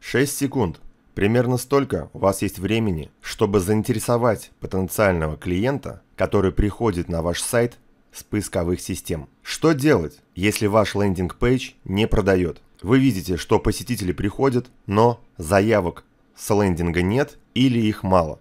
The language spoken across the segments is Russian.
6 секунд. Примерно столько у вас есть времени, чтобы заинтересовать потенциального клиента, который приходит на ваш сайт с поисковых систем. Что делать, если ваш лендинг-пейдж не продает? Вы видите, что посетители приходят, но заявок с лендинга нет или их мало.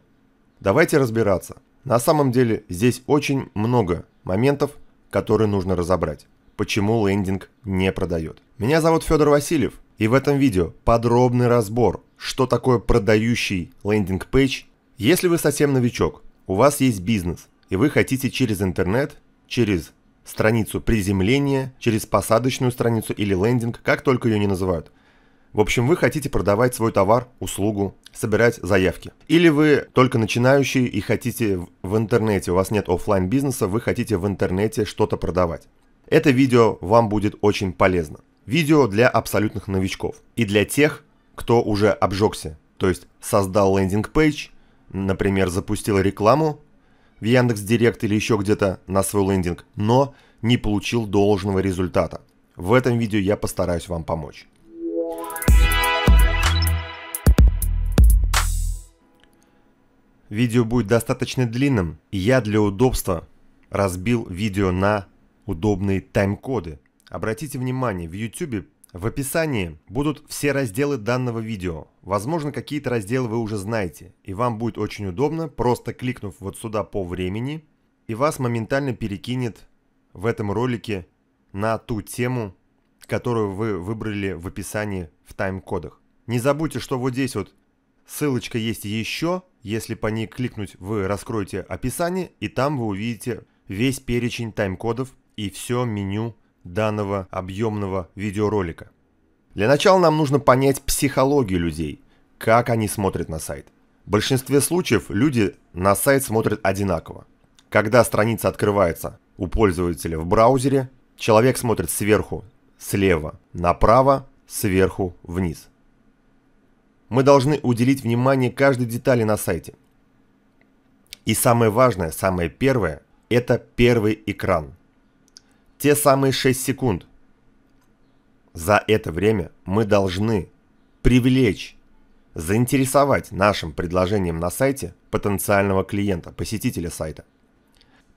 Давайте разбираться. На самом деле здесь очень много моментов, которые нужно разобрать. Почему лендинг не продает. Меня зовут Федор Васильев. И в этом видео подробный разбор, что такое продающий лендинг-пейдж. Если вы совсем новичок, у вас есть бизнес, и вы хотите через интернет, через страницу приземления, через посадочную страницу или лендинг, как только ее не называют. В общем, вы хотите продавать свой товар, услугу, собирать заявки. Или вы только начинающий и хотите в интернете, у вас нет офлайн бизнеса, вы хотите в интернете что-то продавать. Это видео вам будет очень полезно. Видео для абсолютных новичков и для тех, кто уже обжегся, то есть создал лендинг-пейдж, например, запустил рекламу в Яндекс Директ или еще где-то на свой лендинг, но не получил должного результата. В этом видео я постараюсь вам помочь. Видео будет достаточно длинным, и я для удобства разбил видео на удобные тайм-коды. Обратите внимание, в YouTube в описании будут все разделы данного видео. Возможно, какие-то разделы вы уже знаете, и вам будет очень удобно, просто кликнув вот сюда по времени, и вас моментально перекинет в этом ролике на ту тему, которую вы выбрали в описании в тайм-кодах. Не забудьте, что вот здесь вот ссылочка есть еще, если по ней кликнуть, вы раскроете описание, и там вы увидите весь перечень тайм-кодов и все меню данного объемного видеоролика. Для начала нам нужно понять психологию людей, как они смотрят на сайт. В большинстве случаев люди на сайт смотрят одинаково. Когда страница открывается у пользователя в браузере, человек смотрит сверху слева направо, сверху вниз. Мы должны уделить внимание каждой детали на сайте. И самое важное, самое первое, это первый экран – те самые 6 секунд. За это время мы должны привлечь, заинтересовать нашим предложением на сайте потенциального клиента, посетителя сайта.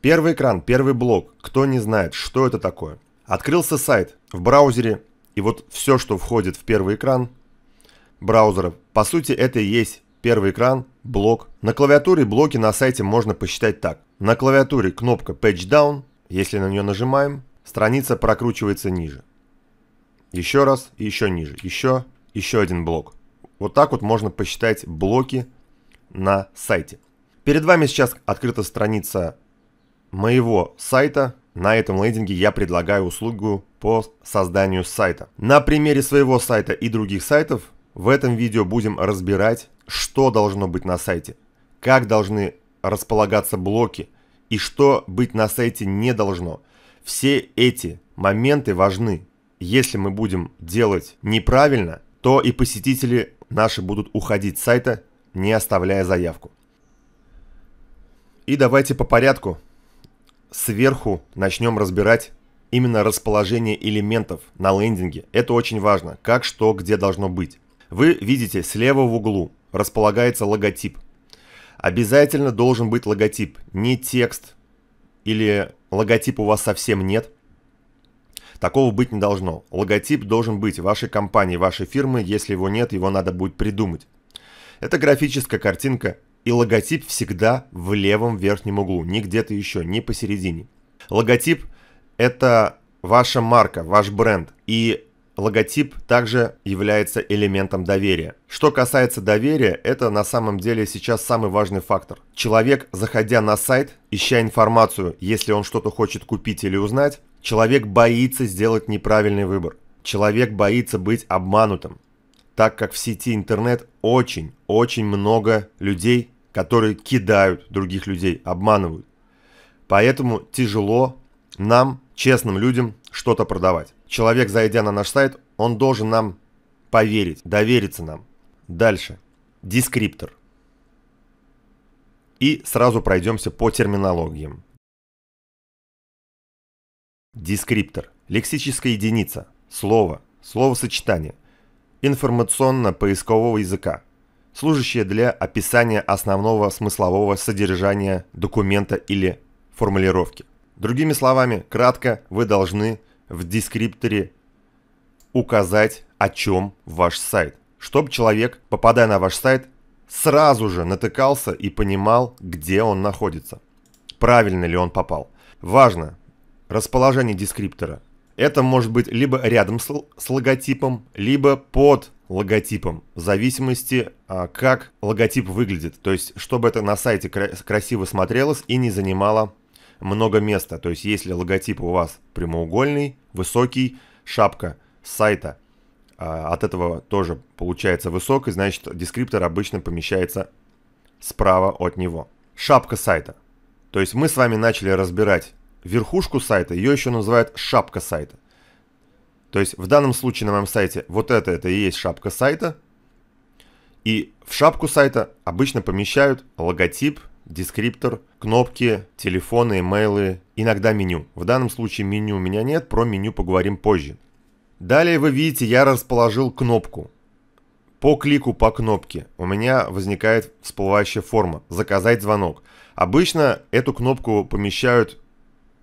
Первый экран, первый блок, кто не знает, что это такое. Открылся сайт в браузере, и вот все, что входит в первый экран браузера, по сути это и есть первый экран, блок. На клавиатуре блоки на сайте можно посчитать так. На клавиатуре кнопка Page Down, если на нее нажимаем, Страница прокручивается ниже. Еще раз, и еще ниже, еще, еще один блок. Вот так вот можно посчитать блоки на сайте. Перед вами сейчас открыта страница моего сайта. На этом лендинге я предлагаю услугу по созданию сайта. На примере своего сайта и других сайтов в этом видео будем разбирать, что должно быть на сайте, как должны располагаться блоки и что быть на сайте не должно – все эти моменты важны. Если мы будем делать неправильно, то и посетители наши будут уходить с сайта, не оставляя заявку. И давайте по порядку. Сверху начнем разбирать именно расположение элементов на лендинге. Это очень важно, как что где должно быть. Вы видите, слева в углу располагается логотип. Обязательно должен быть логотип, не текст или Логотип у вас совсем нет? Такого быть не должно. Логотип должен быть вашей компании, вашей фирмы. Если его нет, его надо будет придумать. Это графическая картинка, и логотип всегда в левом верхнем углу, не где-то еще, не посередине. Логотип – это ваша марка, ваш бренд. И Логотип также является элементом доверия. Что касается доверия, это на самом деле сейчас самый важный фактор. Человек, заходя на сайт, ища информацию, если он что-то хочет купить или узнать, человек боится сделать неправильный выбор. Человек боится быть обманутым, так как в сети интернет очень, очень много людей, которые кидают других людей, обманывают. Поэтому тяжело нам, честным людям, что-то продавать. Человек, зайдя на наш сайт, он должен нам поверить, довериться нам. Дальше. Дескриптор. И сразу пройдемся по терминологиям. Дескриптор. Лексическая единица. Слово. Словосочетание. Информационно-поискового языка. Служащее для описания основного смыслового содержания документа или формулировки. Другими словами, кратко вы должны в дескрипторе указать, о чем ваш сайт, чтобы человек, попадая на ваш сайт, сразу же натыкался и понимал, где он находится. Правильно ли он попал. Важно расположение дескриптора. Это может быть либо рядом с, с логотипом, либо под логотипом, в зависимости, а, как логотип выглядит. То есть, чтобы это на сайте красиво смотрелось и не занимало много места. То есть, если логотип у вас прямоугольный, высокий, шапка с сайта. А, от этого тоже получается высокий, значит дескриптор обычно помещается справа от него. Шапка сайта. То есть мы с вами начали разбирать верхушку сайта, ее еще называют шапка сайта. То есть в данном случае на моем сайте вот это, это и есть шапка сайта. И в шапку сайта обычно помещают логотип – дескриптор, кнопки, телефоны, имейлы, иногда меню. В данном случае меню у меня нет, про меню поговорим позже. Далее вы видите, я расположил кнопку. По клику по кнопке у меня возникает всплывающая форма «Заказать звонок». Обычно эту кнопку помещают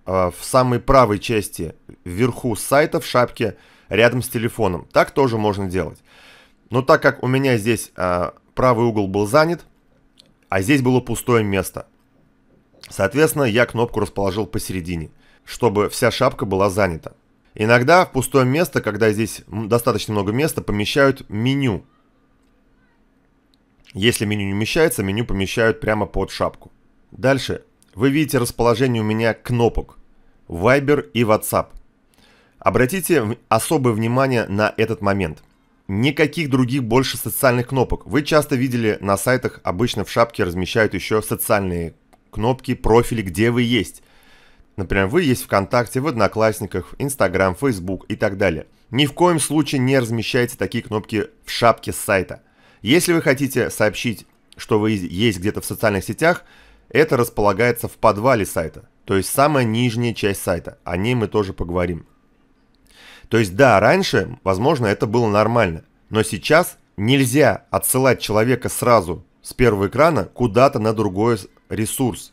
э, в самой правой части, вверху сайта в шапке, рядом с телефоном. Так тоже можно делать. Но так как у меня здесь э, правый угол был занят, а здесь было пустое место. Соответственно, я кнопку расположил посередине, чтобы вся шапка была занята. Иногда в пустое место, когда здесь достаточно много места, помещают меню. Если меню не умещается, меню помещают прямо под шапку. Дальше вы видите расположение у меня кнопок Viber и WhatsApp. Обратите особое внимание на этот момент – никаких других больше социальных кнопок. Вы часто видели на сайтах, обычно в шапке размещают еще социальные кнопки, профили, где вы есть. Например, вы есть ВКонтакте, в Одноклассниках, Инстаграм, Фейсбук и так далее. Ни в коем случае не размещайте такие кнопки в шапке сайта. Если вы хотите сообщить, что вы есть где-то в социальных сетях, это располагается в подвале сайта, то есть самая нижняя часть сайта. О ней мы тоже поговорим. То есть да, раньше, возможно, это было нормально, но сейчас нельзя отсылать человека сразу с первого экрана куда-то на другой ресурс.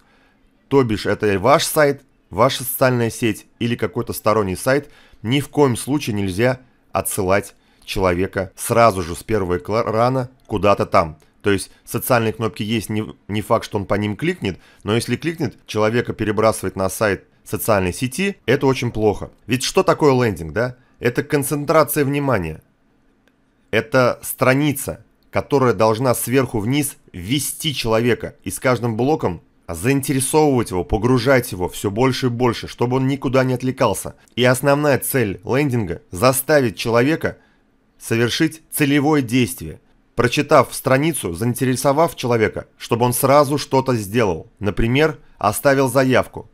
То бишь это ваш сайт, ваша социальная сеть или какой-то сторонний сайт, ни в коем случае нельзя отсылать человека сразу же с первого экрана куда-то там. То есть социальные кнопки есть, не, не факт, что он по ним кликнет, но если кликнет, человека перебрасывать на сайт социальной сети, это очень плохо. Ведь что такое лендинг, да? Это концентрация внимания. Это страница, которая должна сверху вниз вести человека и с каждым блоком заинтересовывать его, погружать его все больше и больше, чтобы он никуда не отвлекался. И основная цель лендинга – заставить человека совершить целевое действие, прочитав страницу, заинтересовав человека, чтобы он сразу что-то сделал. Например, оставил заявку,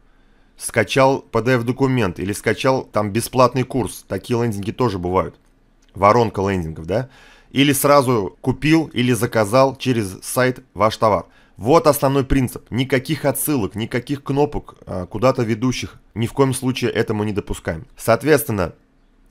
скачал PDF-документ или скачал там бесплатный курс, такие лендинги тоже бывают, воронка лендингов, да, или сразу купил или заказал через сайт ваш товар. Вот основной принцип. Никаких отсылок, никаких кнопок а, куда-то ведущих. Ни в коем случае этому не допускаем. Соответственно,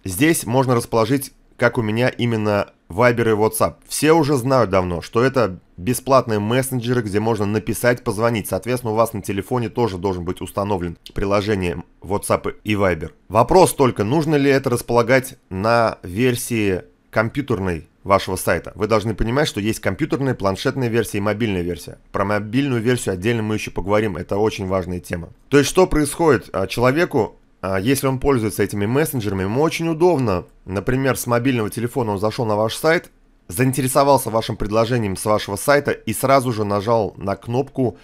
здесь можно расположить, как у меня, именно Вайбер и WhatsApp. Все уже знают давно, что это бесплатные мессенджеры, где можно написать, позвонить. Соответственно, у вас на телефоне тоже должен быть установлен приложение WhatsApp и Viber. Вопрос только, нужно ли это располагать на версии компьютерной вашего сайта. Вы должны понимать, что есть компьютерная, планшетная версия и мобильная версия. Про мобильную версию отдельно мы еще поговорим, это очень важная тема. То есть что происходит? А человеку а, если он пользуется этими мессенджерами, ему очень удобно. Например, с мобильного телефона он зашел на ваш сайт, заинтересовался вашим предложением с вашего сайта и сразу же нажал на кнопку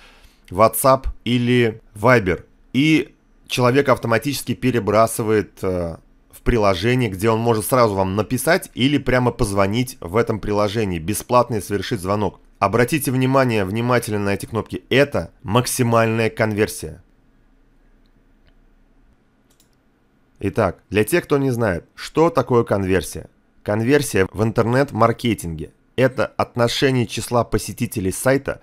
WhatsApp или Viber. И человек автоматически перебрасывает э, в приложение, где он может сразу вам написать или прямо позвонить в этом приложении, бесплатно совершить звонок. Обратите внимание внимательно на эти кнопки. Это максимальная конверсия. Итак, для тех, кто не знает, что такое конверсия? Конверсия в интернет-маркетинге – это отношение числа посетителей сайта,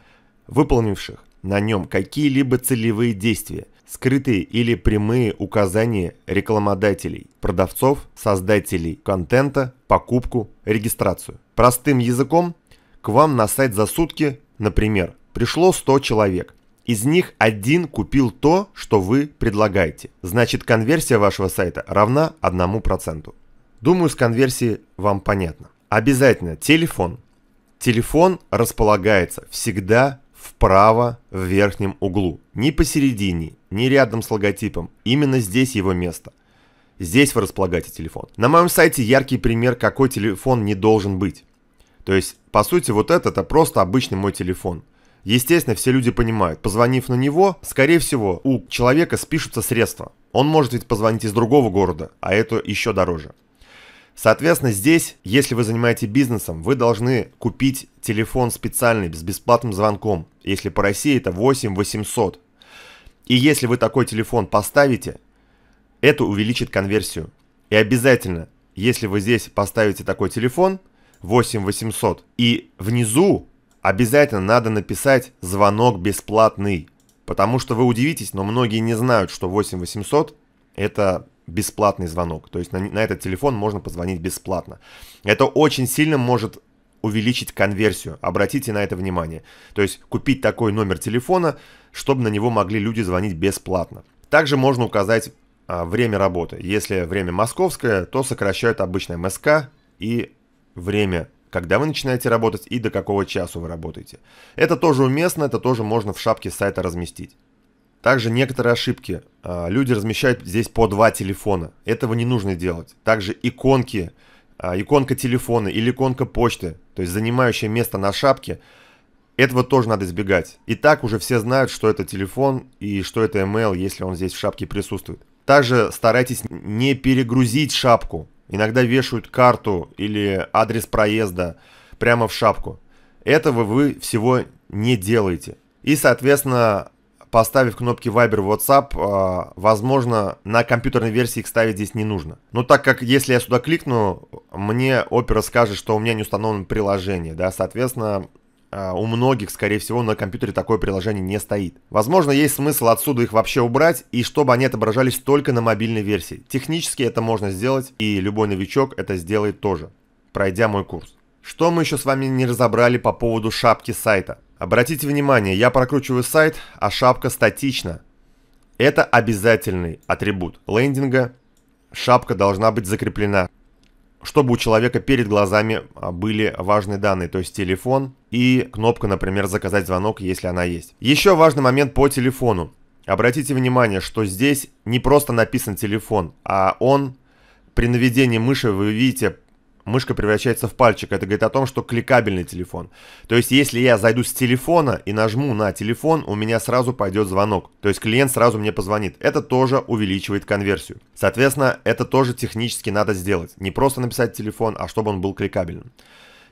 выполнивших на нем какие-либо целевые действия, скрытые или прямые указания рекламодателей, продавцов, создателей контента, покупку, регистрацию. Простым языком, к вам на сайт за сутки, например, пришло 100 человек. Из них один купил то, что вы предлагаете. Значит, конверсия вашего сайта равна 1%. Думаю, с конверсией вам понятно. Обязательно телефон. Телефон располагается всегда вправо в верхнем углу. Не посередине, не рядом с логотипом. Именно здесь его место. Здесь вы располагаете телефон. На моем сайте яркий пример, какой телефон не должен быть. То есть, по сути, вот это, это а просто обычный мой телефон – Естественно, все люди понимают, позвонив на него, скорее всего, у человека спишутся средства. Он может ведь позвонить из другого города, а это еще дороже. Соответственно, здесь, если вы занимаетесь бизнесом, вы должны купить телефон специальный с бесплатным звонком. Если по России это 8 800. И если вы такой телефон поставите, это увеличит конверсию. И обязательно, если вы здесь поставите такой телефон 8 800 и внизу обязательно надо написать «звонок бесплатный», потому что вы удивитесь, но многие не знают, что 8800 – это бесплатный звонок. То есть на, на этот телефон можно позвонить бесплатно. Это очень сильно может увеличить конверсию. Обратите на это внимание. То есть купить такой номер телефона, чтобы на него могли люди звонить бесплатно. Также можно указать а, время работы. Если время московское, то сокращают обычно МСК эм и время когда вы начинаете работать и до какого часу вы работаете. Это тоже уместно, это тоже можно в шапке сайта разместить. Также некоторые ошибки. А, люди размещают здесь по два телефона. Этого не нужно делать. Также иконки, а, иконка телефона или иконка почты, то есть занимающая место на шапке, этого тоже надо избегать. И так уже все знают, что это телефон и что это email, если он здесь в шапке присутствует. Также старайтесь не перегрузить шапку. Иногда вешают карту или адрес проезда прямо в шапку. Этого вы всего не делаете. И, соответственно, поставив кнопки Viber WhatsApp, а, возможно, на компьютерной версии их ставить здесь не нужно. Но так как если я сюда кликну, мне Opera скажет, что у меня не установлено приложение, да, соответственно, а, у многих, скорее всего, на компьютере такое приложение не стоит. Возможно, есть смысл отсюда их вообще убрать, и чтобы они отображались только на мобильной версии. Технически это можно сделать, и любой новичок это сделает тоже, пройдя мой курс. Что мы еще с вами не разобрали по поводу шапки сайта? Обратите внимание, я прокручиваю сайт, а шапка статична. Это обязательный атрибут лендинга. Шапка должна быть закреплена чтобы у человека перед глазами а, были важные данные, то есть телефон и кнопка, например, заказать звонок, если она есть. Еще важный момент по телефону. Обратите внимание, что здесь не просто написан телефон, а он при наведении мыши вы видите мышка превращается в пальчик. Это говорит о том, что кликабельный телефон. То есть, если я зайду с телефона и нажму на телефон, у меня сразу пойдет звонок. То есть, клиент сразу мне позвонит. Это тоже увеличивает конверсию. Соответственно, это тоже технически надо сделать. Не просто написать телефон, а чтобы он был кликабельным.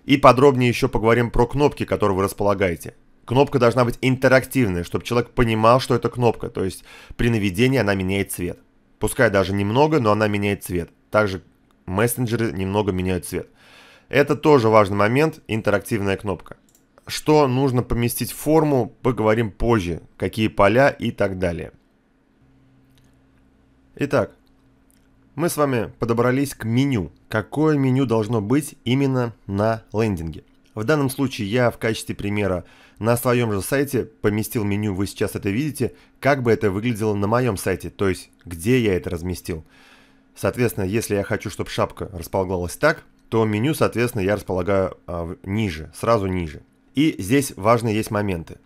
И подробнее еще поговорим про кнопки, которые вы располагаете. Кнопка должна быть интерактивная, чтобы человек понимал, что это кнопка. То есть, при наведении она меняет цвет. Пускай даже немного, но она меняет цвет. Также мессенджеры немного меняют цвет. Это тоже важный момент, интерактивная кнопка. Что нужно поместить в форму, поговорим позже, какие поля и так далее. Итак, мы с вами подобрались к меню. Какое меню должно быть именно на лендинге? В данном случае я в качестве примера на своем же сайте поместил меню, вы сейчас это видите, как бы это выглядело на моем сайте, то есть где я это разместил. Соответственно, если я хочу, чтобы шапка располагалась так, то меню, соответственно, я располагаю а, ниже, сразу ниже. И здесь важные есть моменты.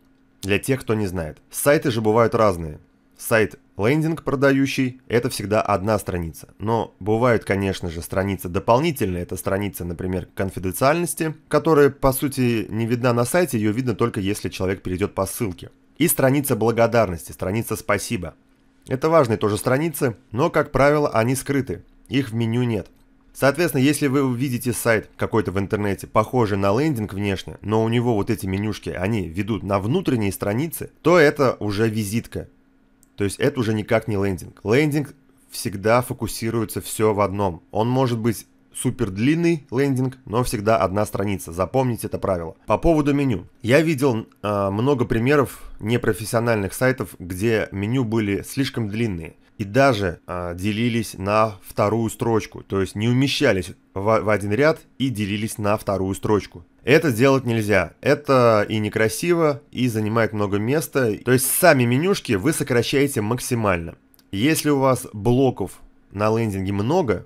Для тех, кто не знает. Сайты же бывают разные. Сайт лендинг продающий – это всегда одна страница. Но бывают, конечно же, страницы дополнительные. Это страница, например, конфиденциальности, которая, по сути, не видна на сайте, ее видно только если человек перейдет по ссылке. И страница благодарности, страница спасибо – это важные тоже страницы, но, как правило, они скрыты, их в меню нет. Соответственно, если вы увидите сайт какой-то в интернете, похожий на лендинг внешне, но у него вот эти менюшки, они ведут на внутренние страницы, то это уже визитка. То есть это уже никак не лендинг. Лендинг всегда фокусируется все в одном. Он может быть Супер длинный лендинг, но всегда одна страница. Запомните это правило. По поводу меню. Я видел э, много примеров непрофессиональных сайтов, где меню были слишком длинные и даже э, делились на вторую строчку, то есть не умещались в, в один ряд и делились на вторую строчку. Это делать нельзя. Это и некрасиво, и занимает много места. То есть сами менюшки вы сокращаете максимально. Если у вас блоков на лендинге много,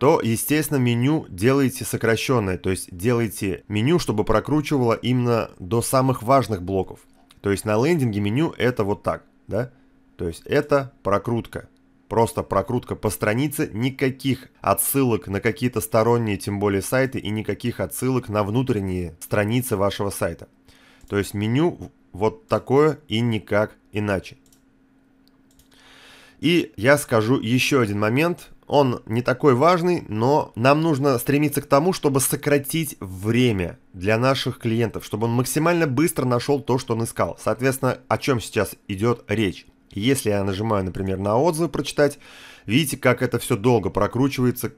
то, естественно, меню делаете сокращенное, то есть делаете меню, чтобы прокручивало именно до самых важных блоков. То есть на лендинге меню это вот так, да? То есть это прокрутка. Просто прокрутка по странице, никаких отсылок на какие-то сторонние, тем более сайты, и никаких отсылок на внутренние страницы вашего сайта. То есть меню вот такое и никак иначе. И я скажу еще один момент, он не такой важный, но нам нужно стремиться к тому, чтобы сократить время для наших клиентов, чтобы он максимально быстро нашел то, что он искал. Соответственно, о чем сейчас идет речь? Если я нажимаю, например, на отзывы прочитать, видите, как это все долго прокручивается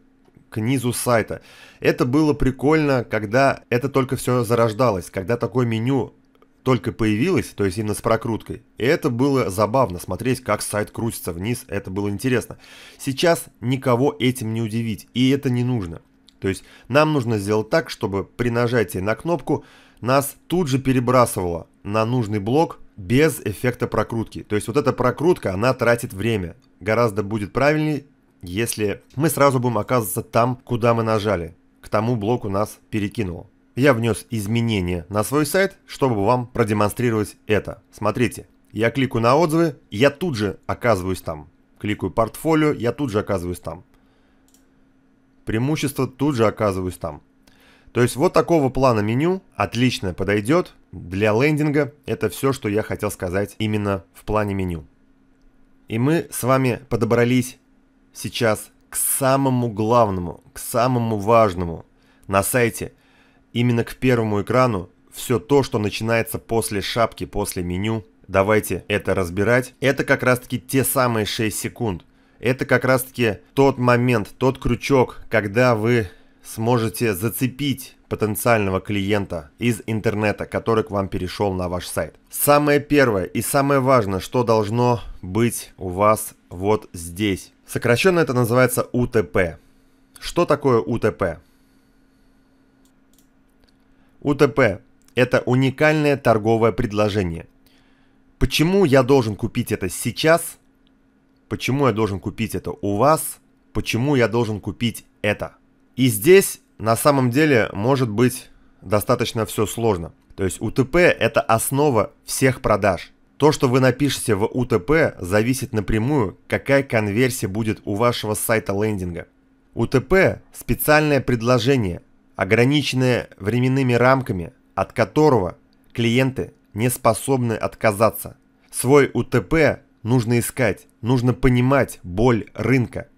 к низу сайта. Это было прикольно, когда это только все зарождалось, когда такое меню только появилась, то есть именно с прокруткой. И это было забавно смотреть, как сайт крутится вниз, это было интересно. Сейчас никого этим не удивить, и это не нужно. То есть нам нужно сделать так, чтобы при нажатии на кнопку нас тут же перебрасывало на нужный блок без эффекта прокрутки. То есть вот эта прокрутка, она тратит время. Гораздо будет правильнее, если мы сразу будем оказываться там, куда мы нажали. К тому блоку нас перекинуло. Я внес изменения на свой сайт, чтобы вам продемонстрировать это. Смотрите, я кликаю на отзывы, я тут же оказываюсь там. Кликаю портфолио, я тут же оказываюсь там. Преимущество, тут же оказываюсь там. То есть вот такого плана меню отлично подойдет для лендинга. Это все, что я хотел сказать именно в плане меню. И мы с вами подобрались сейчас к самому главному, к самому важному на сайте – Именно к первому экрану все то, что начинается после шапки, после меню, давайте это разбирать, это как раз таки те самые 6 секунд. Это как раз таки тот момент, тот крючок, когда вы сможете зацепить потенциального клиента из интернета, который к вам перешел на ваш сайт. Самое первое и самое важное, что должно быть у вас вот здесь. Сокращенно это называется УТП. Что такое УТП? УТП – это уникальное торговое предложение. Почему я должен купить это сейчас? Почему я должен купить это у вас? Почему я должен купить это? И здесь на самом деле может быть достаточно все сложно. То есть УТП – это основа всех продаж. То, что вы напишете в УТП, зависит напрямую, какая конверсия будет у вашего сайта лендинга. УТП – специальное предложение, ограниченное временными рамками, от которого клиенты не способны отказаться. Свой УТП нужно искать, нужно понимать боль рынка.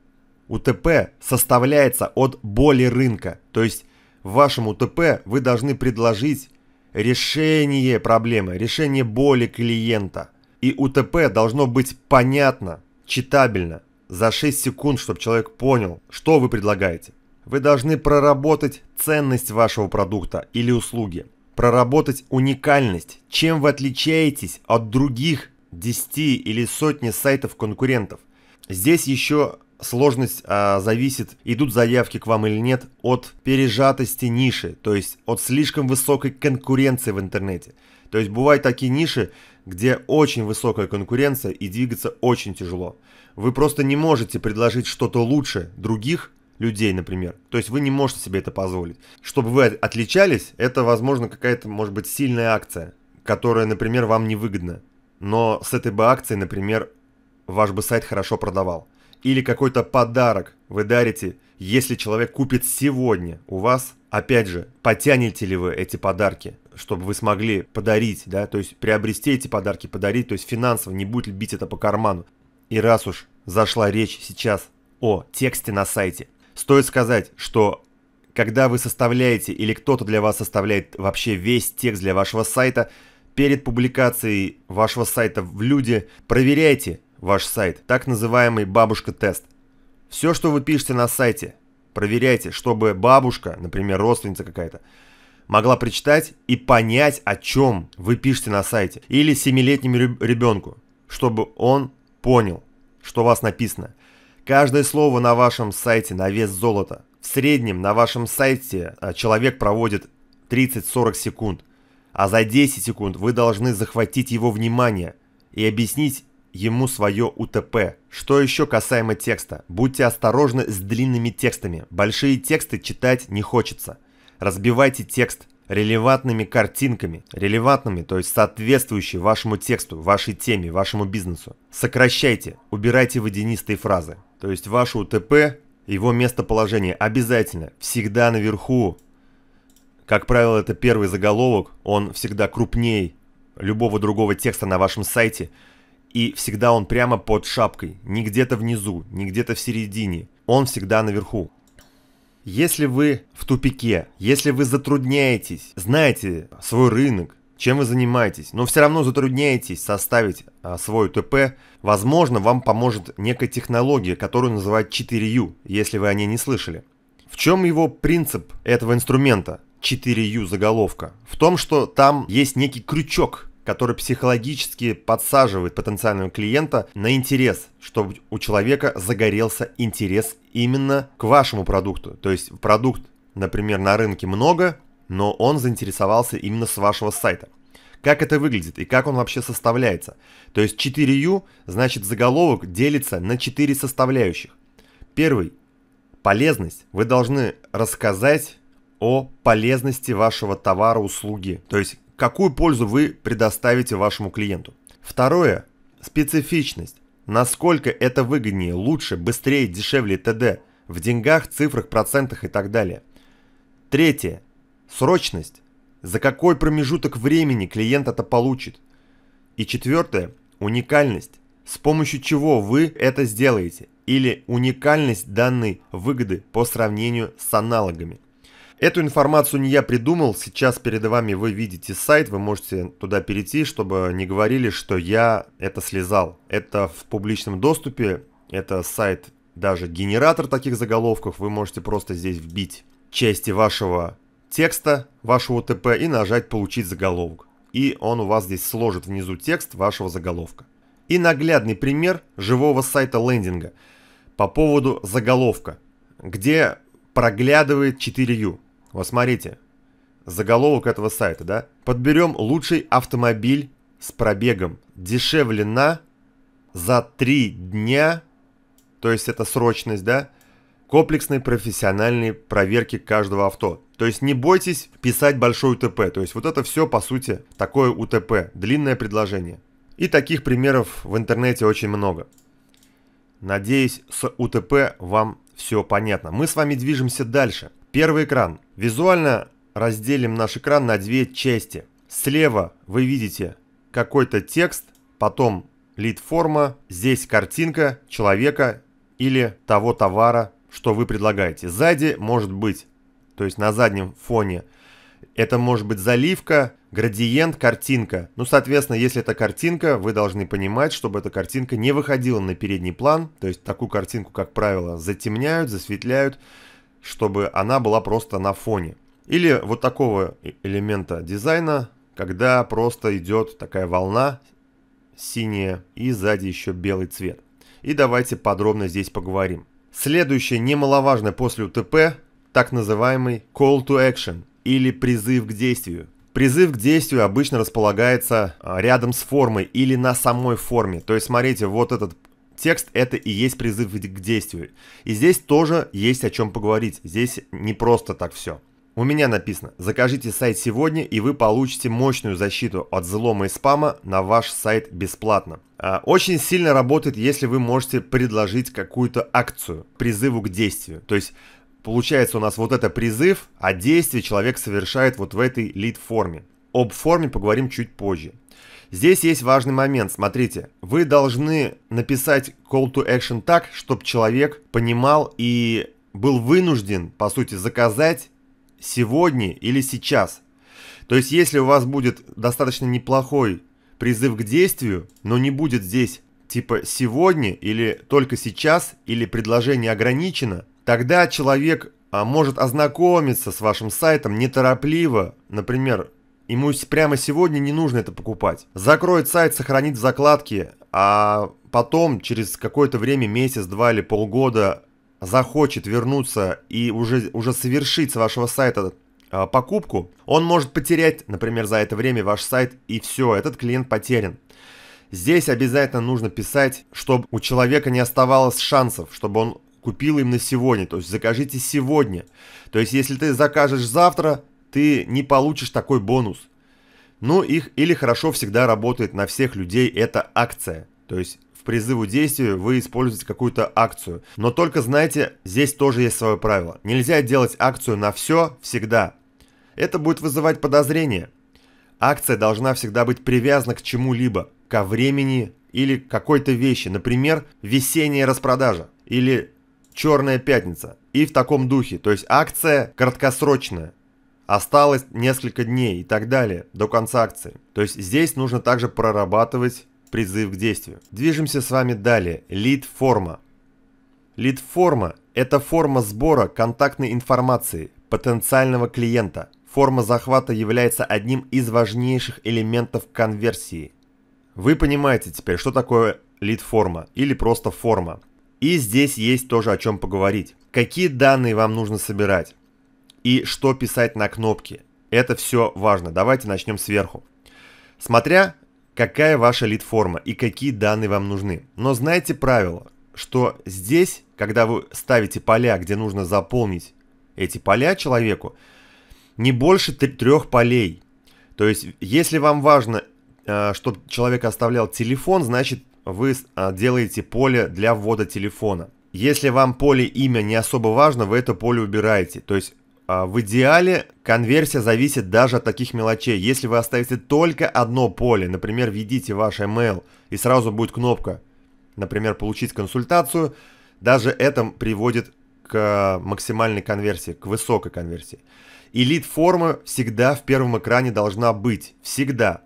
УТП составляется от боли рынка, то есть в вашем УТП вы должны предложить решение проблемы, решение боли клиента. И УТП должно быть понятно, читабельно, за 6 секунд, чтобы человек понял, что вы предлагаете. Вы должны проработать ценность вашего продукта или услуги, проработать уникальность, чем вы отличаетесь от других 10 или сотни сайтов конкурентов. Здесь еще сложность а, зависит, идут заявки к вам или нет, от пережатости ниши, то есть от слишком высокой конкуренции в интернете. То есть бывают такие ниши, где очень высокая конкуренция и двигаться очень тяжело. Вы просто не можете предложить что-то лучше других – людей, например. То есть вы не можете себе это позволить. Чтобы вы отличались, это, возможно, какая-то, может быть, сильная акция, которая, например, вам не выгодна. Но с этой бы акцией, например, ваш бы сайт хорошо продавал. Или какой-то подарок вы дарите, если человек купит сегодня у вас. Опять же, потянете ли вы эти подарки, чтобы вы смогли подарить, да, то есть приобрести эти подарки, подарить, то есть финансово не будет бить это по карману. И раз уж зашла речь сейчас о тексте на сайте, Стоит сказать, что когда вы составляете или кто-то для вас составляет вообще весь текст для вашего сайта, перед публикацией вашего сайта в люди проверяйте ваш сайт, так называемый бабушка-тест. Все, что вы пишете на сайте, проверяйте, чтобы бабушка, например, родственница какая-то, могла прочитать и понять, о чем вы пишете на сайте. Или семилетнему ребенку, чтобы он понял, что у вас написано. Каждое слово на вашем сайте на вес золота. В среднем на вашем сайте а, человек проводит 30-40 секунд, а за 10 секунд вы должны захватить его внимание и объяснить ему свое УТП. Что еще касаемо текста? Будьте осторожны с длинными текстами. Большие тексты читать не хочется. Разбивайте текст релевантными картинками, релевантными, то есть соответствующие вашему тексту, вашей теме, вашему бизнесу. Сокращайте, убирайте водянистые фразы. То есть ваше УТП, его местоположение обязательно, всегда наверху. Как правило, это первый заголовок, он всегда крупней любого другого текста на вашем сайте. И всегда он прямо под шапкой, не где-то внизу, не где-то в середине. Он всегда наверху. Если вы в тупике, если вы затрудняетесь, знаете свой рынок, чем вы занимаетесь, но все равно затрудняетесь составить а, свой УТП Возможно, вам поможет некая технология, которую называют 4U, если вы о ней не слышали. В чем его принцип этого инструмента 4U заголовка? В том, что там есть некий крючок, который психологически подсаживает потенциального клиента на интерес, чтобы у человека загорелся интерес именно к вашему продукту. То есть продукт, например, на рынке много, но он заинтересовался именно с вашего сайта. Как это выглядит и как он вообще составляется? То есть 4U, значит заголовок делится на 4 составляющих. Первый. Полезность. Вы должны рассказать о полезности вашего товара, услуги. То есть какую пользу вы предоставите вашему клиенту. Второе. Специфичность. Насколько это выгоднее, лучше, быстрее, дешевле т.д. в деньгах, цифрах, процентах и так далее. Третье. Срочность за какой промежуток времени клиент это получит. И четвертое – уникальность, с помощью чего вы это сделаете, или уникальность данной выгоды по сравнению с аналогами. Эту информацию не я придумал, сейчас перед вами вы видите сайт, вы можете туда перейти, чтобы не говорили, что я это слезал. Это в публичном доступе, это сайт, даже генератор таких заголовков, вы можете просто здесь вбить части вашего текста вашего ТП и нажать «Получить заголовок». И он у вас здесь сложит внизу текст вашего заголовка. И наглядный пример живого сайта лендинга по поводу заголовка, где проглядывает 4U. Вот смотрите, заголовок этого сайта, да? Подберем лучший автомобиль с пробегом дешевле на за 3 дня, то есть это срочность, да, комплексной профессиональной проверки каждого авто. То есть не бойтесь писать большой УТП. То есть вот это все, по сути, такое УТП, длинное предложение. И таких примеров в интернете очень много. Надеюсь, с УТП вам все понятно. Мы с вами движемся дальше. Первый экран. Визуально разделим наш экран на две части. Слева вы видите какой-то текст, потом лид-форма, здесь картинка человека или того товара, что вы предлагаете. Сзади может быть то есть на заднем фоне. Это может быть заливка, градиент, картинка. Ну, соответственно, если это картинка, вы должны понимать, чтобы эта картинка не выходила на передний план. То есть такую картинку, как правило, затемняют, засветляют, чтобы она была просто на фоне. Или вот такого элемента дизайна, когда просто идет такая волна синяя и сзади еще белый цвет. И давайте подробно здесь поговорим. Следующее немаловажное после УТП так называемый call to action или призыв к действию. Призыв к действию обычно располагается а, рядом с формой или на самой форме. То есть, смотрите, вот этот текст это и есть призыв к действию. И здесь тоже есть о чем поговорить. Здесь не просто так все. У меня написано, закажите сайт сегодня и вы получите мощную защиту от взлома и спама на ваш сайт бесплатно. А, очень сильно работает, если вы можете предложить какую-то акцию, призыву к действию. То есть Получается у нас вот это призыв, а действие человек совершает вот в этой лид-форме. Об форме поговорим чуть позже. Здесь есть важный момент, смотрите. Вы должны написать call to action так, чтобы человек понимал и был вынужден, по сути, заказать сегодня или сейчас. То есть, если у вас будет достаточно неплохой призыв к действию, но не будет здесь типа сегодня или только сейчас или предложение ограничено, Тогда человек а, может ознакомиться с вашим сайтом неторопливо, например, ему прямо сегодня не нужно это покупать. Закроет сайт, сохранит в закладке, а потом через какое-то время, месяц, два или полгода захочет вернуться и уже, уже совершить с вашего сайта а, покупку, он может потерять, например, за это время ваш сайт, и все, этот клиент потерян. Здесь обязательно нужно писать, чтобы у человека не оставалось шансов, чтобы он купил им на сегодня. То есть закажите сегодня. То есть если ты закажешь завтра, ты не получишь такой бонус. Ну их или хорошо всегда работает на всех людей эта акция. То есть в призыву действия вы используете какую-то акцию. Но только знайте, здесь тоже есть свое правило. Нельзя делать акцию на все всегда. Это будет вызывать подозрения. Акция должна всегда быть привязана к чему-либо, ко времени или какой-то вещи, например, весенняя распродажа или Черная пятница. И в таком духе. То есть акция краткосрочная. Осталось несколько дней и так далее до конца акции. То есть здесь нужно также прорабатывать призыв к действию. Движемся с вами далее. Лид-форма. Лид-форма – это форма сбора контактной информации потенциального клиента. Форма захвата является одним из важнейших элементов конверсии. Вы понимаете теперь, что такое лид-форма или просто форма. И здесь есть тоже о чем поговорить. Какие данные вам нужно собирать? И что писать на кнопке? Это все важно. Давайте начнем сверху. Смотря какая ваша лид-форма и какие данные вам нужны. Но знайте правило, что здесь, когда вы ставите поля, где нужно заполнить эти поля человеку, не больше трех полей. То есть, если вам важно, э, чтобы человек оставлял телефон, значит вы а, делаете поле для ввода телефона. Если вам поле имя не особо важно, вы это поле убираете. То есть а, в идеале конверсия зависит даже от таких мелочей. Если вы оставите только одно поле, например, введите ваш email, и сразу будет кнопка, например, получить консультацию, даже это приводит к а, максимальной конверсии, к высокой конверсии. Элит форма всегда в первом экране должна быть. Всегда.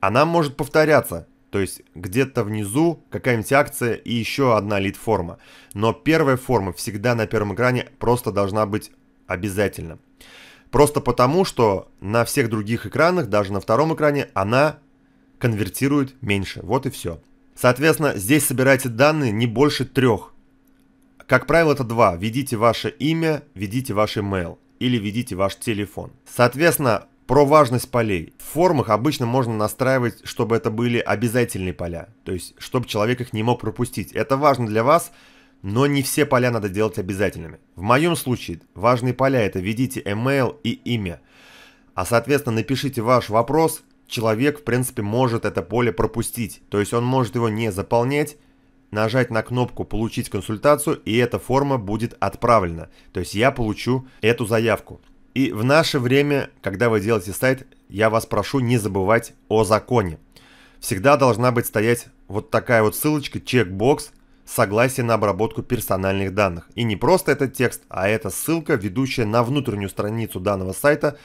Она может повторяться. То есть где-то внизу какая-нибудь акция и еще одна лид-форма. Но первая форма всегда на первом экране просто должна быть обязательно. Просто потому, что на всех других экранах, даже на втором экране, она конвертирует меньше. Вот и все. Соответственно, здесь собирайте данные не больше трех. Как правило, это два. Введите ваше имя, введите ваш email или введите ваш телефон. Соответственно, про важность полей. В формах обычно можно настраивать, чтобы это были обязательные поля, то есть чтобы человек их не мог пропустить. Это важно для вас, но не все поля надо делать обязательными. В моем случае важные поля это введите email и имя. А соответственно напишите ваш вопрос, человек в принципе может это поле пропустить, то есть он может его не заполнять, нажать на кнопку «Получить консультацию» и эта форма будет отправлена. То есть я получу эту заявку. И в наше время, когда вы делаете сайт, я вас прошу не забывать о законе. Всегда должна быть стоять вот такая вот ссылочка, чекбокс, согласие на обработку персональных данных. И не просто этот текст, а это ссылка, ведущая на внутреннюю страницу данного сайта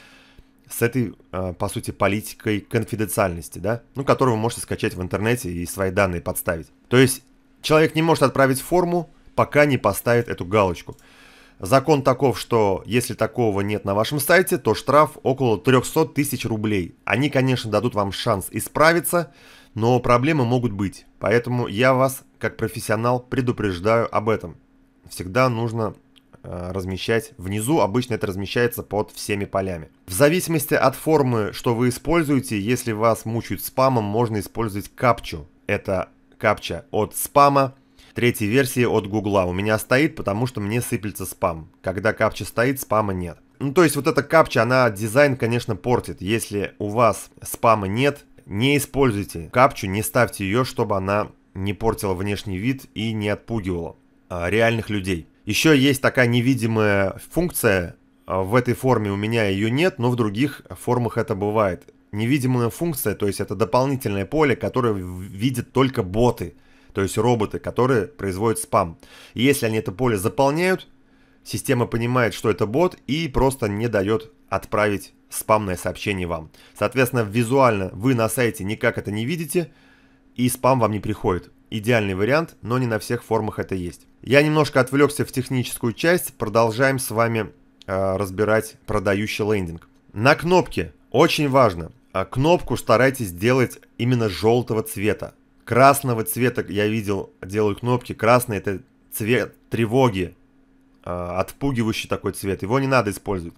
с этой, а, по сути, политикой конфиденциальности, да, ну, которую вы можете скачать в интернете и свои данные подставить. То есть человек не может отправить форму, пока не поставит эту галочку. Закон таков, что если такого нет на вашем сайте, то штраф около 300 тысяч рублей. Они, конечно, дадут вам шанс исправиться, но проблемы могут быть. Поэтому я вас, как профессионал, предупреждаю об этом. Всегда нужно э, размещать внизу, обычно это размещается под всеми полями. В зависимости от формы, что вы используете, если вас мучают спамом, можно использовать капчу. Это капча от спама – третьей версии от Гугла. У меня стоит, потому что мне сыплется спам. Когда капча стоит, спама нет. Ну, то есть вот эта капча, она дизайн, конечно, портит. Если у вас спама нет, не используйте капчу, не ставьте ее, чтобы она не портила внешний вид и не отпугивала а, реальных людей. Еще есть такая невидимая функция, а, в этой форме у меня ее нет, но в других формах это бывает. Невидимая функция, то есть это дополнительное поле, которое видят только боты – то есть роботы, которые производят спам. И если они это поле заполняют, система понимает, что это бот и просто не дает отправить спамное сообщение вам. Соответственно, визуально вы на сайте никак это не видите, и спам вам не приходит. Идеальный вариант, но не на всех формах это есть. Я немножко отвлекся в техническую часть, продолжаем с вами э, разбирать продающий лендинг. На кнопке очень важно, а кнопку старайтесь делать именно желтого цвета красного цвета, я видел, делаю кнопки, красный это цвет тревоги, а, отпугивающий такой цвет, его не надо использовать.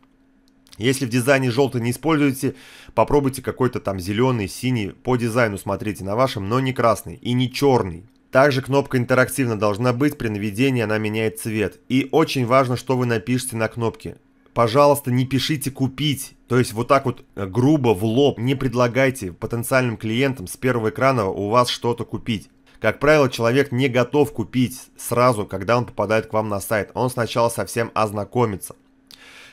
Если в дизайне желтый не используете, попробуйте какой-то там зеленый, синий, по дизайну смотрите на вашем, но не красный и не черный. Также кнопка интерактивно должна быть, при наведении она меняет цвет. И очень важно, что вы напишете на кнопке. Пожалуйста, не пишите «купить» То есть вот так вот э, грубо в лоб не предлагайте потенциальным клиентам с первого экрана у вас что-то купить. Как правило, человек не готов купить сразу, когда он попадает к вам на сайт. Он сначала совсем ознакомится.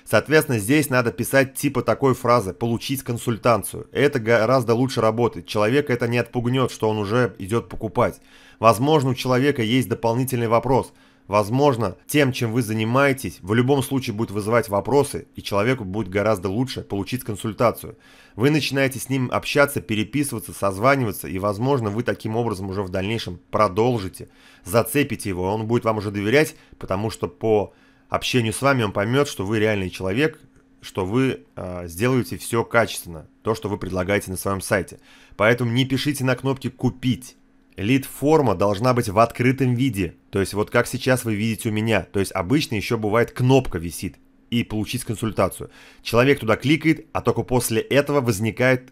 Соответственно, здесь надо писать типа такой фразы «получить консультацию». Это гораздо лучше работает. Человек это не отпугнет, что он уже идет покупать. Возможно, у человека есть дополнительный вопрос – Возможно, тем, чем вы занимаетесь, в любом случае будет вызывать вопросы, и человеку будет гораздо лучше получить консультацию. Вы начинаете с ним общаться, переписываться, созваниваться, и, возможно, вы таким образом уже в дальнейшем продолжите, зацепите его, и он будет вам уже доверять, потому что по общению с вами он поймет, что вы реальный человек, что вы э, сделаете все качественно, то, что вы предлагаете на своем сайте. Поэтому не пишите на кнопке «Купить», Лид-форма должна быть в открытом виде, то есть вот как сейчас вы видите у меня, то есть обычно еще бывает кнопка висит и получить консультацию. Человек туда кликает, а только после этого возникает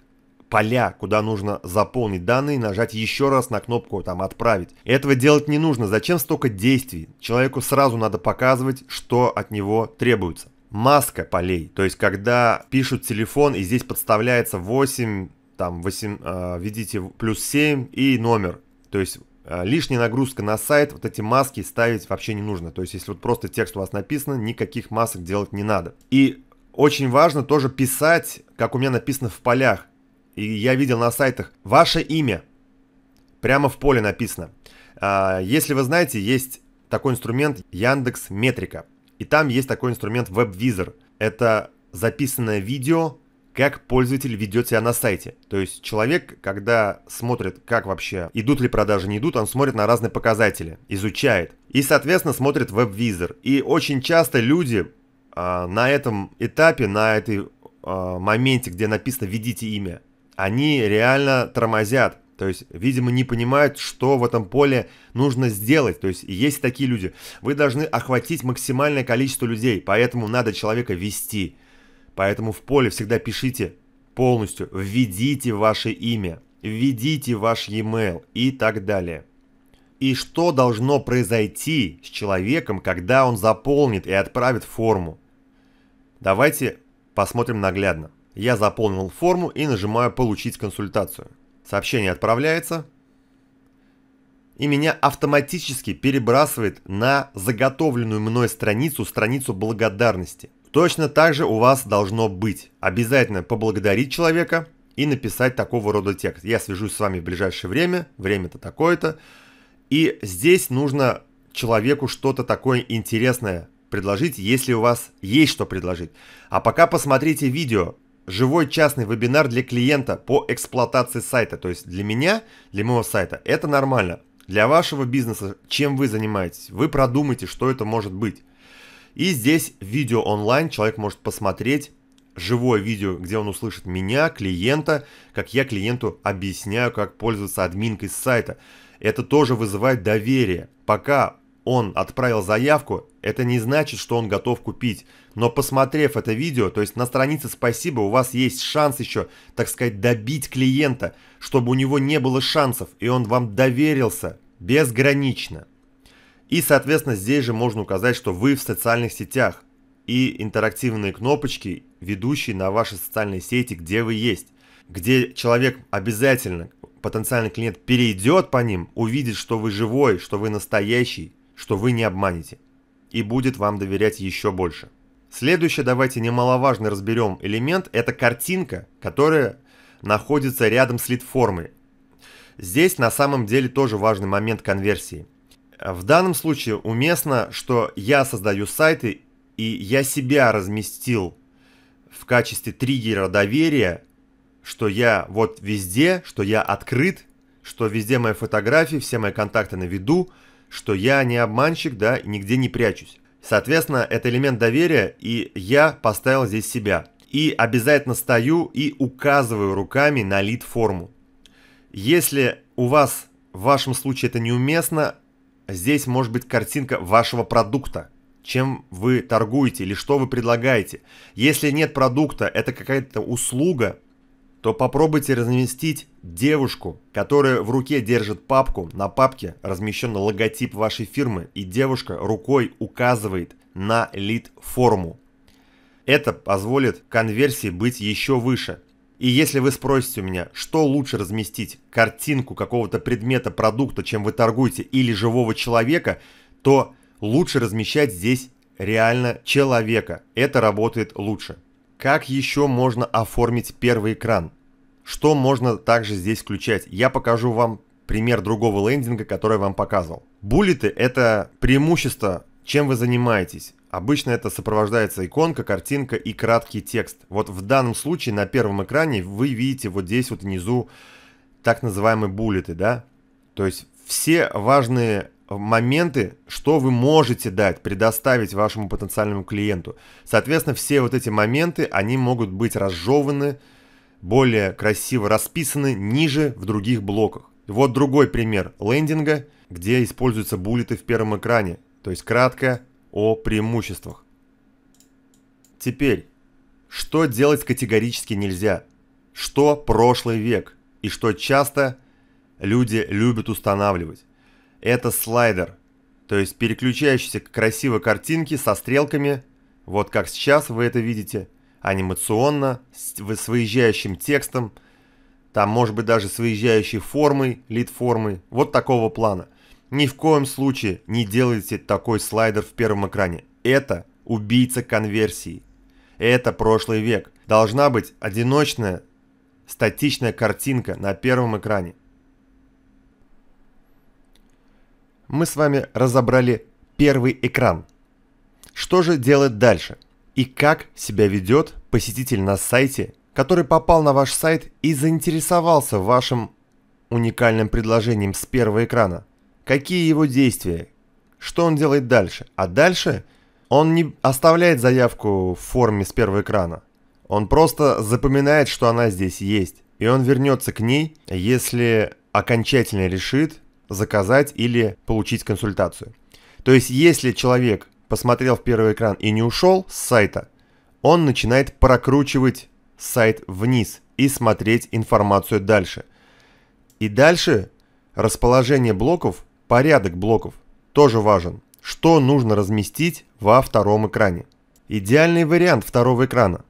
поля, куда нужно заполнить данные, нажать еще раз на кнопку там «Отправить». Этого делать не нужно, зачем столько действий? Человеку сразу надо показывать, что от него требуется. Маска полей, то есть когда пишут телефон и здесь подставляется 8, там 8, э, а, видите, плюс 7 и номер. То есть э, лишняя нагрузка на сайт, вот эти маски ставить вообще не нужно. То есть, если вот просто текст у вас написан, никаких масок делать не надо. И очень важно тоже писать, как у меня написано в полях. И я видел на сайтах ваше имя. Прямо в поле написано. А, если вы знаете, есть такой инструмент Яндекс Метрика. И там есть такой инструмент WebVisor. Это записанное видео как пользователь ведет себя на сайте. То есть человек, когда смотрит, как вообще идут ли продажи, не идут, он смотрит на разные показатели, изучает. И, соответственно, смотрит веб-визор. И очень часто люди э, на этом этапе, на этой э, моменте, где написано «введите имя», они реально тормозят. То есть, видимо, не понимают, что в этом поле нужно сделать. То есть, есть такие люди. Вы должны охватить максимальное количество людей, поэтому надо человека вести – Поэтому в поле всегда пишите полностью, введите ваше имя, введите ваш e-mail и так далее. И что должно произойти с человеком, когда он заполнит и отправит форму? Давайте посмотрим наглядно. Я заполнил форму и нажимаю «Получить консультацию». Сообщение отправляется, и меня автоматически перебрасывает на заготовленную мной страницу, страницу благодарности – Точно так же у вас должно быть. Обязательно поблагодарить человека и написать такого рода текст. Я свяжусь с вами в ближайшее время, время-то такое-то. И здесь нужно человеку что-то такое интересное предложить, если у вас есть что предложить. А пока посмотрите видео, живой частный вебинар для клиента по эксплуатации сайта. То есть для меня, для моего сайта это нормально. Для вашего бизнеса, чем вы занимаетесь, вы продумайте, что это может быть. И здесь видео онлайн, человек может посмотреть живое видео, где он услышит меня, клиента, как я клиенту объясняю, как пользоваться админкой с сайта. Это тоже вызывает доверие. Пока он отправил заявку, это не значит, что он готов купить. Но посмотрев это видео, то есть на странице «Спасибо», у вас есть шанс еще, так сказать, добить клиента, чтобы у него не было шансов, и он вам доверился безгранично. И, соответственно, здесь же можно указать, что вы в социальных сетях и интерактивные кнопочки, ведущие на ваши социальные сети, где вы есть, где человек обязательно, потенциальный клиент, перейдет по ним, увидит, что вы живой, что вы настоящий, что вы не обманете и будет вам доверять еще больше. Следующее, давайте немаловажно разберем элемент, это картинка, которая находится рядом с лид-формой. Здесь на самом деле тоже важный момент конверсии – в данном случае уместно, что я создаю сайты и я себя разместил в качестве триггера доверия, что я вот везде, что я открыт, что везде мои фотографии, все мои контакты на виду, что я не обманщик, да, и нигде не прячусь. Соответственно, это элемент доверия, и я поставил здесь себя. И обязательно стою и указываю руками на лид-форму. Если у вас в вашем случае это неуместно, Здесь может быть картинка вашего продукта, чем вы торгуете или что вы предлагаете. Если нет продукта, это какая-то услуга, то попробуйте разместить девушку, которая в руке держит папку. На папке размещен логотип вашей фирмы, и девушка рукой указывает на лид-форму. Это позволит конверсии быть еще выше – и если вы спросите у меня, что лучше разместить, картинку какого-то предмета, продукта, чем вы торгуете, или живого человека, то лучше размещать здесь реально человека. Это работает лучше. Как еще можно оформить первый экран? Что можно также здесь включать? Я покажу вам пример другого лендинга, который я вам показывал. Буллеты – это преимущество, чем вы занимаетесь. Обычно это сопровождается иконка, картинка и краткий текст. Вот в данном случае на первом экране вы видите вот здесь вот внизу так называемые буллеты, да? То есть все важные э, моменты, что вы можете дать, предоставить вашему потенциальному клиенту. Соответственно, все вот эти моменты, они могут быть разжеваны, более красиво расписаны ниже в других блоках. Вот другой пример лендинга, где используются буллеты в первом экране. То есть кратко, о преимуществах. Теперь, что делать категорически нельзя? Что прошлый век и что часто люди любят устанавливать? Это слайдер, то есть переключающийся к красивой картинке со стрелками, вот как сейчас вы это видите, анимационно, с, с выезжающим текстом, там может быть даже с выезжающей формой, лид формой, вот такого плана – ни в коем случае не делайте такой слайдер в первом экране. Это убийца конверсии. Это прошлый век. Должна быть одиночная статичная картинка на первом экране. Мы с вами разобрали первый экран. Что же делать дальше? И как себя ведет посетитель на сайте, который попал на ваш сайт и заинтересовался вашим уникальным предложением с первого экрана? какие его действия, что он делает дальше. А дальше он не оставляет заявку в форме с первого экрана. Он просто запоминает, что она здесь есть. И он вернется к ней, если окончательно решит заказать или получить консультацию. То есть, если человек посмотрел в первый экран и не ушел с сайта, он начинает прокручивать сайт вниз и смотреть информацию дальше. И дальше расположение блоков Порядок блоков тоже важен. Что нужно разместить во втором экране? Идеальный вариант второго экрана.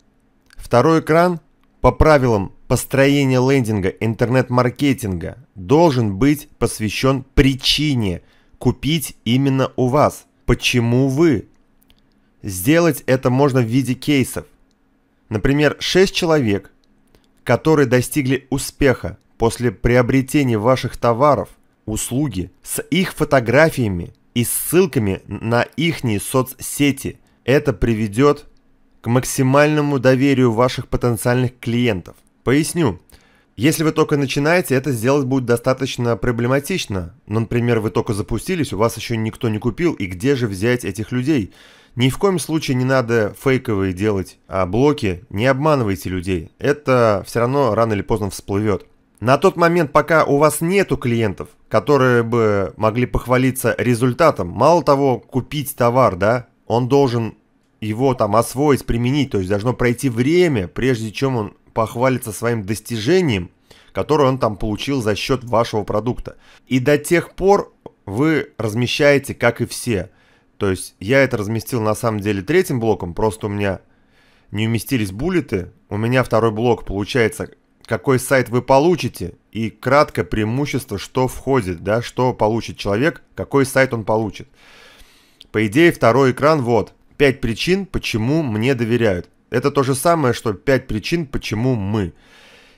Второй экран по правилам построения лендинга интернет-маркетинга должен быть посвящен причине купить именно у вас. Почему вы? Сделать это можно в виде кейсов. Например, 6 человек, которые достигли успеха после приобретения ваших товаров, услуги с их фотографиями и ссылками на ихние соцсети. Это приведет к максимальному доверию ваших потенциальных клиентов. Поясню. Если вы только начинаете, это сделать будет достаточно проблематично. Ну, например, вы только запустились, у вас еще никто не купил, и где же взять этих людей? Ни в коем случае не надо фейковые делать а блоки, не обманывайте людей. Это все равно рано или поздно всплывет. На тот момент, пока у вас нету клиентов, которые бы могли похвалиться результатом, мало того, купить товар, да, он должен его там освоить, применить, то есть должно пройти время, прежде чем он похвалится своим достижением, которое он там получил за счет вашего продукта. И до тех пор вы размещаете, как и все. То есть я это разместил на самом деле третьим блоком, просто у меня не уместились буллеты. У меня второй блок получается какой сайт вы получите и кратко преимущество, что входит, да, что получит человек, какой сайт он получит. По идее, второй экран вот. пять причин, почему мне доверяют. Это то же самое, что пять причин, почему мы.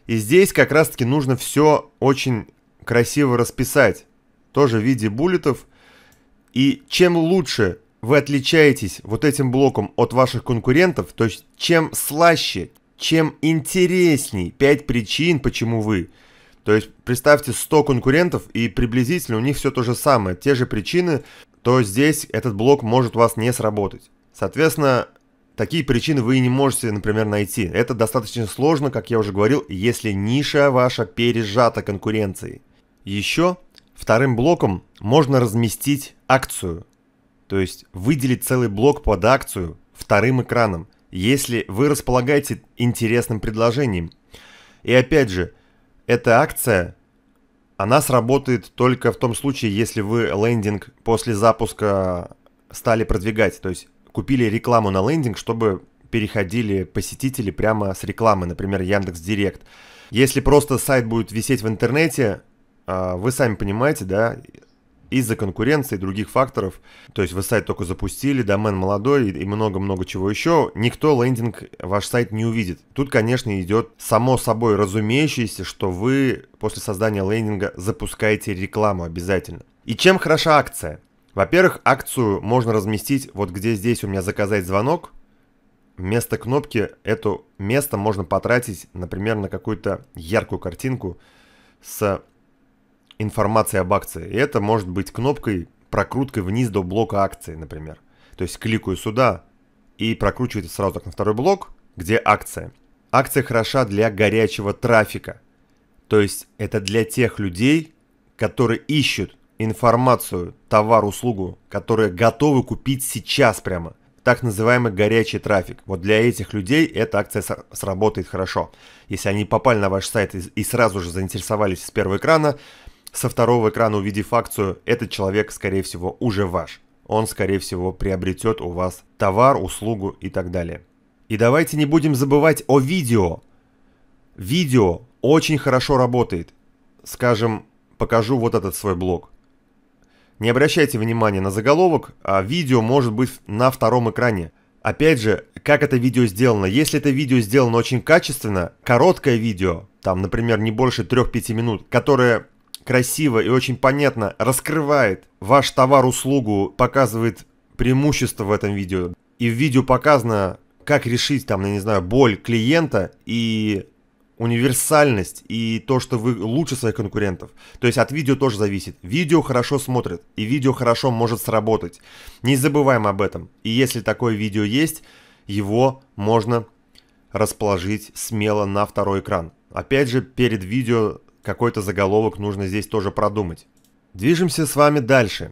И здесь как раз таки нужно все очень красиво расписать. Тоже в виде буллетов. И чем лучше вы отличаетесь вот этим блоком от ваших конкурентов, то есть чем слаще, чем интересней 5 причин, почему вы. То есть представьте 100 конкурентов и приблизительно у них все то же самое, те же причины, то здесь этот блок может у вас не сработать. Соответственно, такие причины вы не можете, например, найти. Это достаточно сложно, как я уже говорил, если ниша ваша пережата конкуренцией. Еще вторым блоком можно разместить акцию. То есть выделить целый блок под акцию вторым экраном если вы располагаете интересным предложением. И опять же, эта акция, она сработает только в том случае, если вы лендинг после запуска стали продвигать, то есть купили рекламу на лендинг, чтобы переходили посетители прямо с рекламы, например, Яндекс Директ. Если просто сайт будет висеть в интернете, а, вы сами понимаете, да, из-за конкуренции и других факторов, то есть вы сайт только запустили, домен молодой и много-много чего еще, никто лендинг ваш сайт не увидит. Тут, конечно, идет само собой разумеющееся, что вы после создания лендинга запускаете рекламу обязательно. И чем хороша акция? Во-первых, акцию можно разместить вот где здесь у меня заказать звонок, вместо кнопки это место можно потратить, например, на какую-то яркую картинку с информации об акции. И это может быть кнопкой, прокруткой вниз до блока акции, например. То есть кликаю сюда и прокручивается сразу так на второй блок, где акция. Акция хороша для горячего трафика. То есть это для тех людей, которые ищут информацию, товар, услугу, которые готовы купить сейчас прямо. Так называемый горячий трафик. Вот для этих людей эта акция сработает хорошо. Если они попали на ваш сайт и сразу же заинтересовались с первого экрана, со второго экрана увидев акцию, этот человек, скорее всего, уже ваш. Он, скорее всего, приобретет у вас товар, услугу и так далее. И давайте не будем забывать о видео. Видео очень хорошо работает. Скажем, покажу вот этот свой блог. Не обращайте внимания на заголовок, а видео может быть на втором экране. Опять же, как это видео сделано? Если это видео сделано очень качественно, короткое видео, там, например, не больше 3-5 минут, которое красиво и очень понятно раскрывает ваш товар-услугу, показывает преимущество в этом видео. И в видео показано, как решить там, я не знаю, боль клиента и универсальность и то, что вы лучше своих конкурентов. То есть от видео тоже зависит. Видео хорошо смотрят, и видео хорошо может сработать. Не забываем об этом. И если такое видео есть, его можно расположить смело на второй экран. Опять же, перед видео какой-то заголовок нужно здесь тоже продумать. Движемся с вами дальше.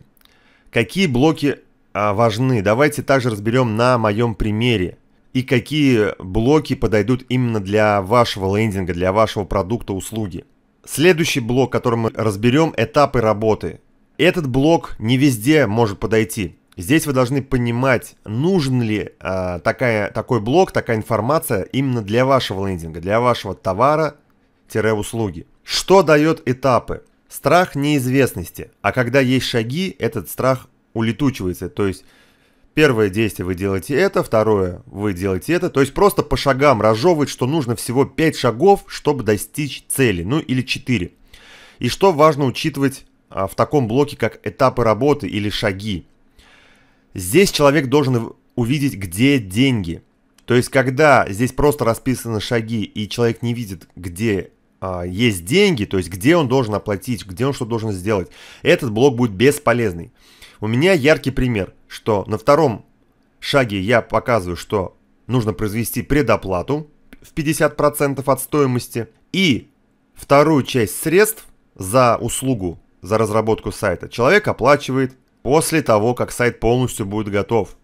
Какие блоки а, важны? Давайте также разберем на моем примере. И какие блоки подойдут именно для вашего лендинга, для вашего продукта, услуги. Следующий блок, который мы разберем, этапы работы. Этот блок не везде может подойти. Здесь вы должны понимать, нужен ли э, такая, такой блок, такая информация именно для вашего лендинга, для вашего товара-услуги. Что дает этапы? Страх неизвестности, а когда есть шаги, этот страх улетучивается. То есть первое действие вы делаете это, второе вы делаете это. То есть просто по шагам разжевывать, что нужно всего 5 шагов, чтобы достичь цели, ну или 4. И что важно учитывать а, в таком блоке, как этапы работы или шаги. Здесь человек должен увидеть, где деньги. То есть, когда здесь просто расписаны шаги, и человек не видит, где а, есть деньги, то есть где он должен оплатить, где он что должен сделать, этот блок будет бесполезный. У меня яркий пример, что на втором шаге я показываю, что нужно произвести предоплату в 50% от стоимости и вторую часть средств за услугу, за разработку сайта человек оплачивает после того, как сайт полностью будет готов.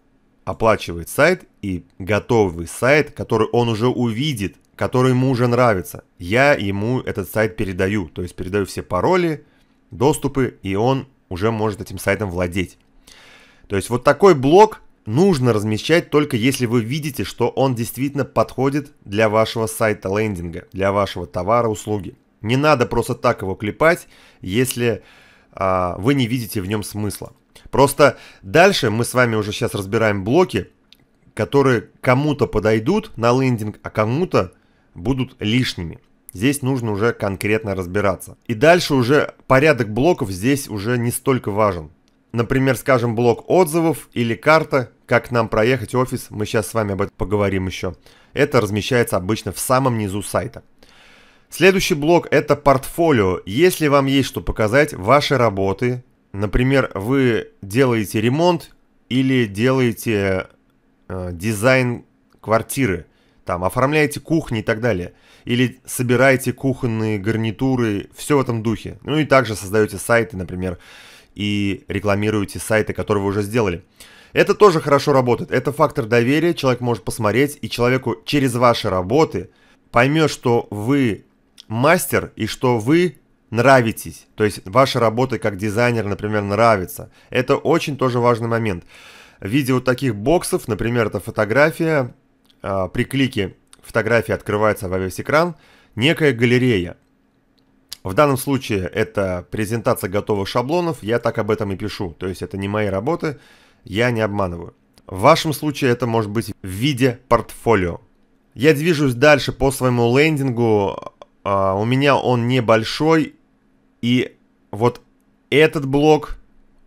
Оплачивает сайт и готовый сайт, который он уже увидит, который ему уже нравится. Я ему этот сайт передаю, то есть передаю все пароли, доступы, и он уже может этим сайтом владеть. То есть вот такой блок нужно размещать только если вы видите, что он действительно подходит для вашего сайта лендинга, для вашего товара, услуги. Не надо просто так его клепать, если а, вы не видите в нем смысла. Просто дальше мы с вами уже сейчас разбираем блоки, которые кому-то подойдут на лендинг, а кому-то будут лишними. Здесь нужно уже конкретно разбираться. И дальше уже порядок блоков здесь уже не столько важен. Например, скажем, блок отзывов или карта, как нам проехать офис, мы сейчас с вами об этом поговорим еще. Это размещается обычно в самом низу сайта. Следующий блок это портфолио. Если вам есть что показать, ваши работы, например, вы делаете ремонт или делаете э, дизайн квартиры – там оформляете кухни и так далее, или собираете кухонные гарнитуры, все в этом духе. Ну и также создаете сайты, например, и рекламируете сайты, которые вы уже сделали. Это тоже хорошо работает. Это фактор доверия, человек может посмотреть, и человеку через ваши работы поймет, что вы мастер и что вы нравитесь. То есть ваша работа как дизайнер, например, нравится. Это очень тоже важный момент. В виде вот таких боксов, например, это фотография, а, при клике фотографии открывается во весь экран некая галерея. В данном случае это презентация готовых шаблонов, я так об этом и пишу, то есть это не мои работы, я не обманываю. В вашем случае это может быть в виде портфолио. Я движусь дальше по своему лендингу, а, у меня он небольшой, и вот этот блок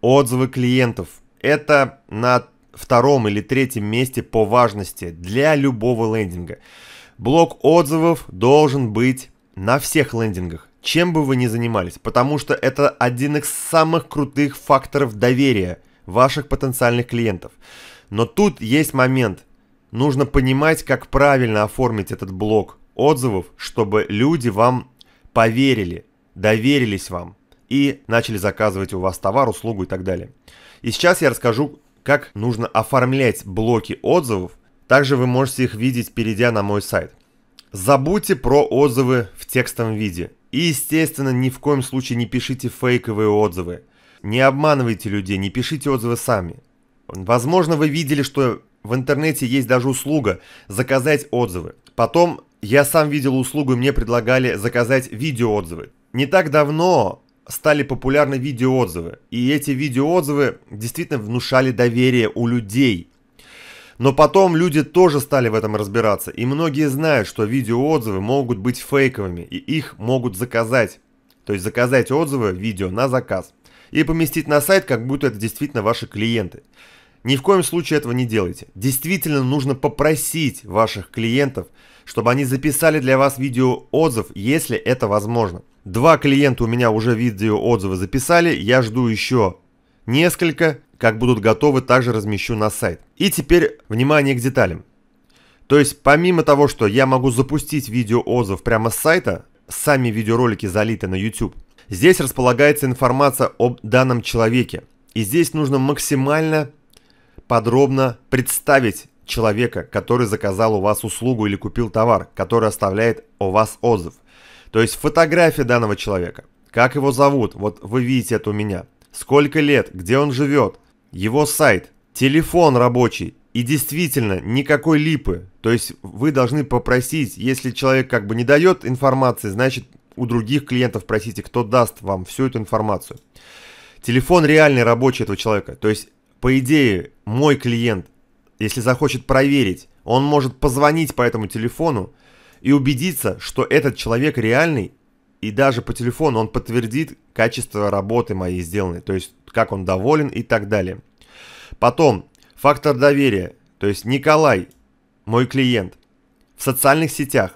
отзывы клиентов. Это на втором или третьем месте по важности для любого лендинга. Блок отзывов должен быть на всех лендингах, чем бы вы ни занимались, потому что это один из самых крутых факторов доверия ваших потенциальных клиентов. Но тут есть момент. Нужно понимать, как правильно оформить этот блок отзывов, чтобы люди вам поверили, доверились вам и начали заказывать у вас товар, услугу и так далее. И сейчас я расскажу как нужно оформлять блоки отзывов. Также вы можете их видеть, перейдя на мой сайт. Забудьте про отзывы в текстовом виде. И, естественно, ни в коем случае не пишите фейковые отзывы. Не обманывайте людей, не пишите отзывы сами. Возможно, вы видели, что в интернете есть даже услуга заказать отзывы. Потом я сам видел услугу, и мне предлагали заказать видеоотзывы. Не так давно стали популярны видеоотзывы. И эти видеоотзывы действительно внушали доверие у людей. Но потом люди тоже стали в этом разбираться. И многие знают, что видеоотзывы могут быть фейковыми. И их могут заказать. То есть заказать отзывы, видео на заказ. И поместить на сайт, как будто это действительно ваши клиенты. Ни в коем случае этого не делайте. Действительно нужно попросить ваших клиентов – чтобы они записали для вас видеоотзыв, если это возможно. Два клиента у меня уже видеоотзывы записали, я жду еще несколько, как будут готовы, также размещу на сайт. И теперь внимание к деталям. То есть помимо того, что я могу запустить видеоотзыв прямо с сайта, сами видеоролики залиты на YouTube, здесь располагается информация об данном человеке. И здесь нужно максимально подробно представить человека, который заказал у вас услугу или купил товар, который оставляет о вас отзыв. То есть фотография данного человека. Как его зовут? Вот вы видите это у меня. Сколько лет? Где он живет? Его сайт? Телефон рабочий? И действительно, никакой липы. То есть вы должны попросить, если человек как бы не дает информации, значит у других клиентов просите, кто даст вам всю эту информацию. Телефон реальный рабочий этого человека. То есть, по идее, мой клиент если захочет проверить, он может позвонить по этому телефону и убедиться, что этот человек реальный, и даже по телефону он подтвердит качество работы моей сделанной, то есть как он доволен и так далее. Потом, фактор доверия, то есть Николай, мой клиент, в социальных сетях,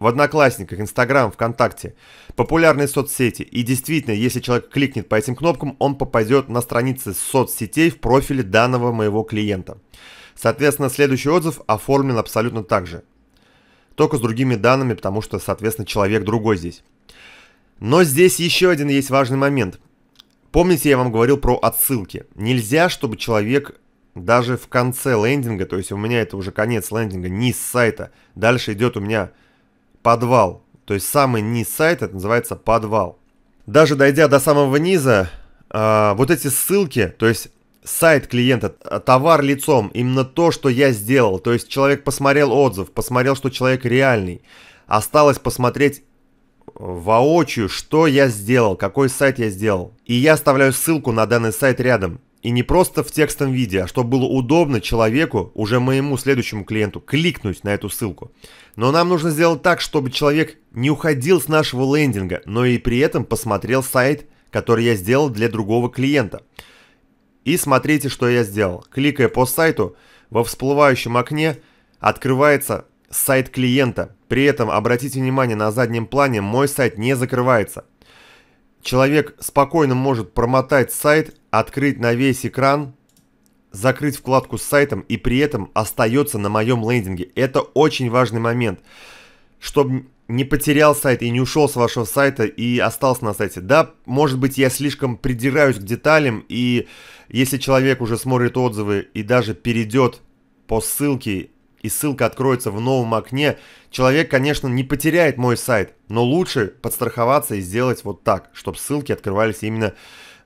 в Одноклассниках, Инстаграм, ВКонтакте, популярные соцсети. И действительно, если человек кликнет по этим кнопкам, он попадет на страницы соцсетей в профиле данного моего клиента. Соответственно, следующий отзыв оформлен абсолютно так же. Только с другими данными, потому что, соответственно, человек другой здесь. Но здесь еще один есть важный момент. Помните, я вам говорил про отсылки. Нельзя, чтобы человек даже в конце лендинга, то есть у меня это уже конец лендинга, низ сайта, дальше идет у меня подвал. То есть самый низ сайта, это называется подвал. Даже дойдя до самого низа, а, вот эти ссылки, то есть сайт клиента, а, товар лицом, именно то, что я сделал. То есть человек посмотрел отзыв, посмотрел, что человек реальный. Осталось посмотреть э, воочию, что я сделал, какой сайт я сделал. И я оставляю ссылку на данный сайт рядом. И не просто в текстовом виде, а чтобы было удобно человеку, уже моему следующему клиенту, кликнуть на эту ссылку. Но нам нужно сделать так, чтобы человек не уходил с нашего лендинга, но и при этом посмотрел сайт, который я сделал для другого клиента. И смотрите, что я сделал. Кликая по сайту, во всплывающем окне открывается сайт клиента. При этом обратите внимание, на заднем плане мой сайт не закрывается. Человек спокойно может промотать сайт, открыть на весь экран, закрыть вкладку с сайтом и при этом остается на моем лендинге. Это очень важный момент, чтобы не потерял сайт и не ушел с вашего сайта и остался на сайте. Да, может быть, я слишком придираюсь к деталям и если человек уже смотрит отзывы и даже перейдет по ссылке, и ссылка откроется в новом окне, человек, конечно, не потеряет мой сайт, но лучше подстраховаться и сделать вот так, чтобы ссылки открывались именно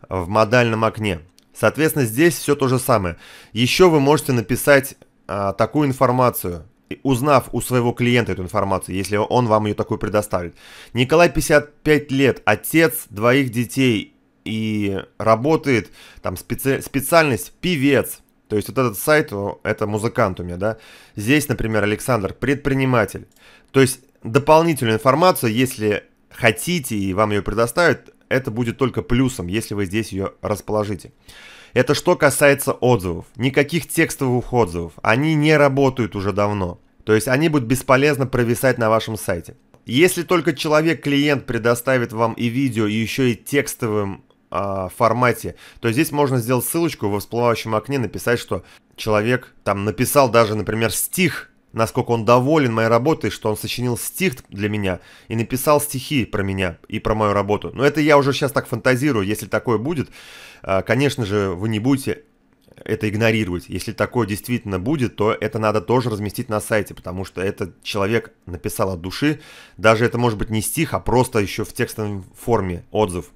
в модальном окне. Соответственно, здесь все то же самое. Еще вы можете написать а, такую информацию, узнав у своего клиента эту информацию, если он вам ее такую предоставит. Николай 55 лет, отец двоих детей и работает там специ... специальность певец. То есть вот этот сайт, это музыкант у меня, да. Здесь, например, Александр, предприниматель. То есть дополнительную информацию, если хотите и вам ее предоставят, это будет только плюсом, если вы здесь ее расположите. Это что касается отзывов. Никаких текстовых отзывов. Они не работают уже давно. То есть они будут бесполезно провисать на вашем сайте. Если только человек-клиент предоставит вам и видео, и еще и текстовым а, формате, то здесь можно сделать ссылочку в всплывающем окне, написать, что человек там написал даже, например, стих, насколько он доволен моей работой, что он сочинил стих для меня и написал стихи про меня и про мою работу. Но это я уже сейчас так фантазирую, если такое будет, а, конечно же, вы не будете это игнорировать. Если такое действительно будет, то это надо тоже разместить на сайте, потому что этот человек написал от души. Даже это может быть не стих, а просто еще в текстовой форме отзыв.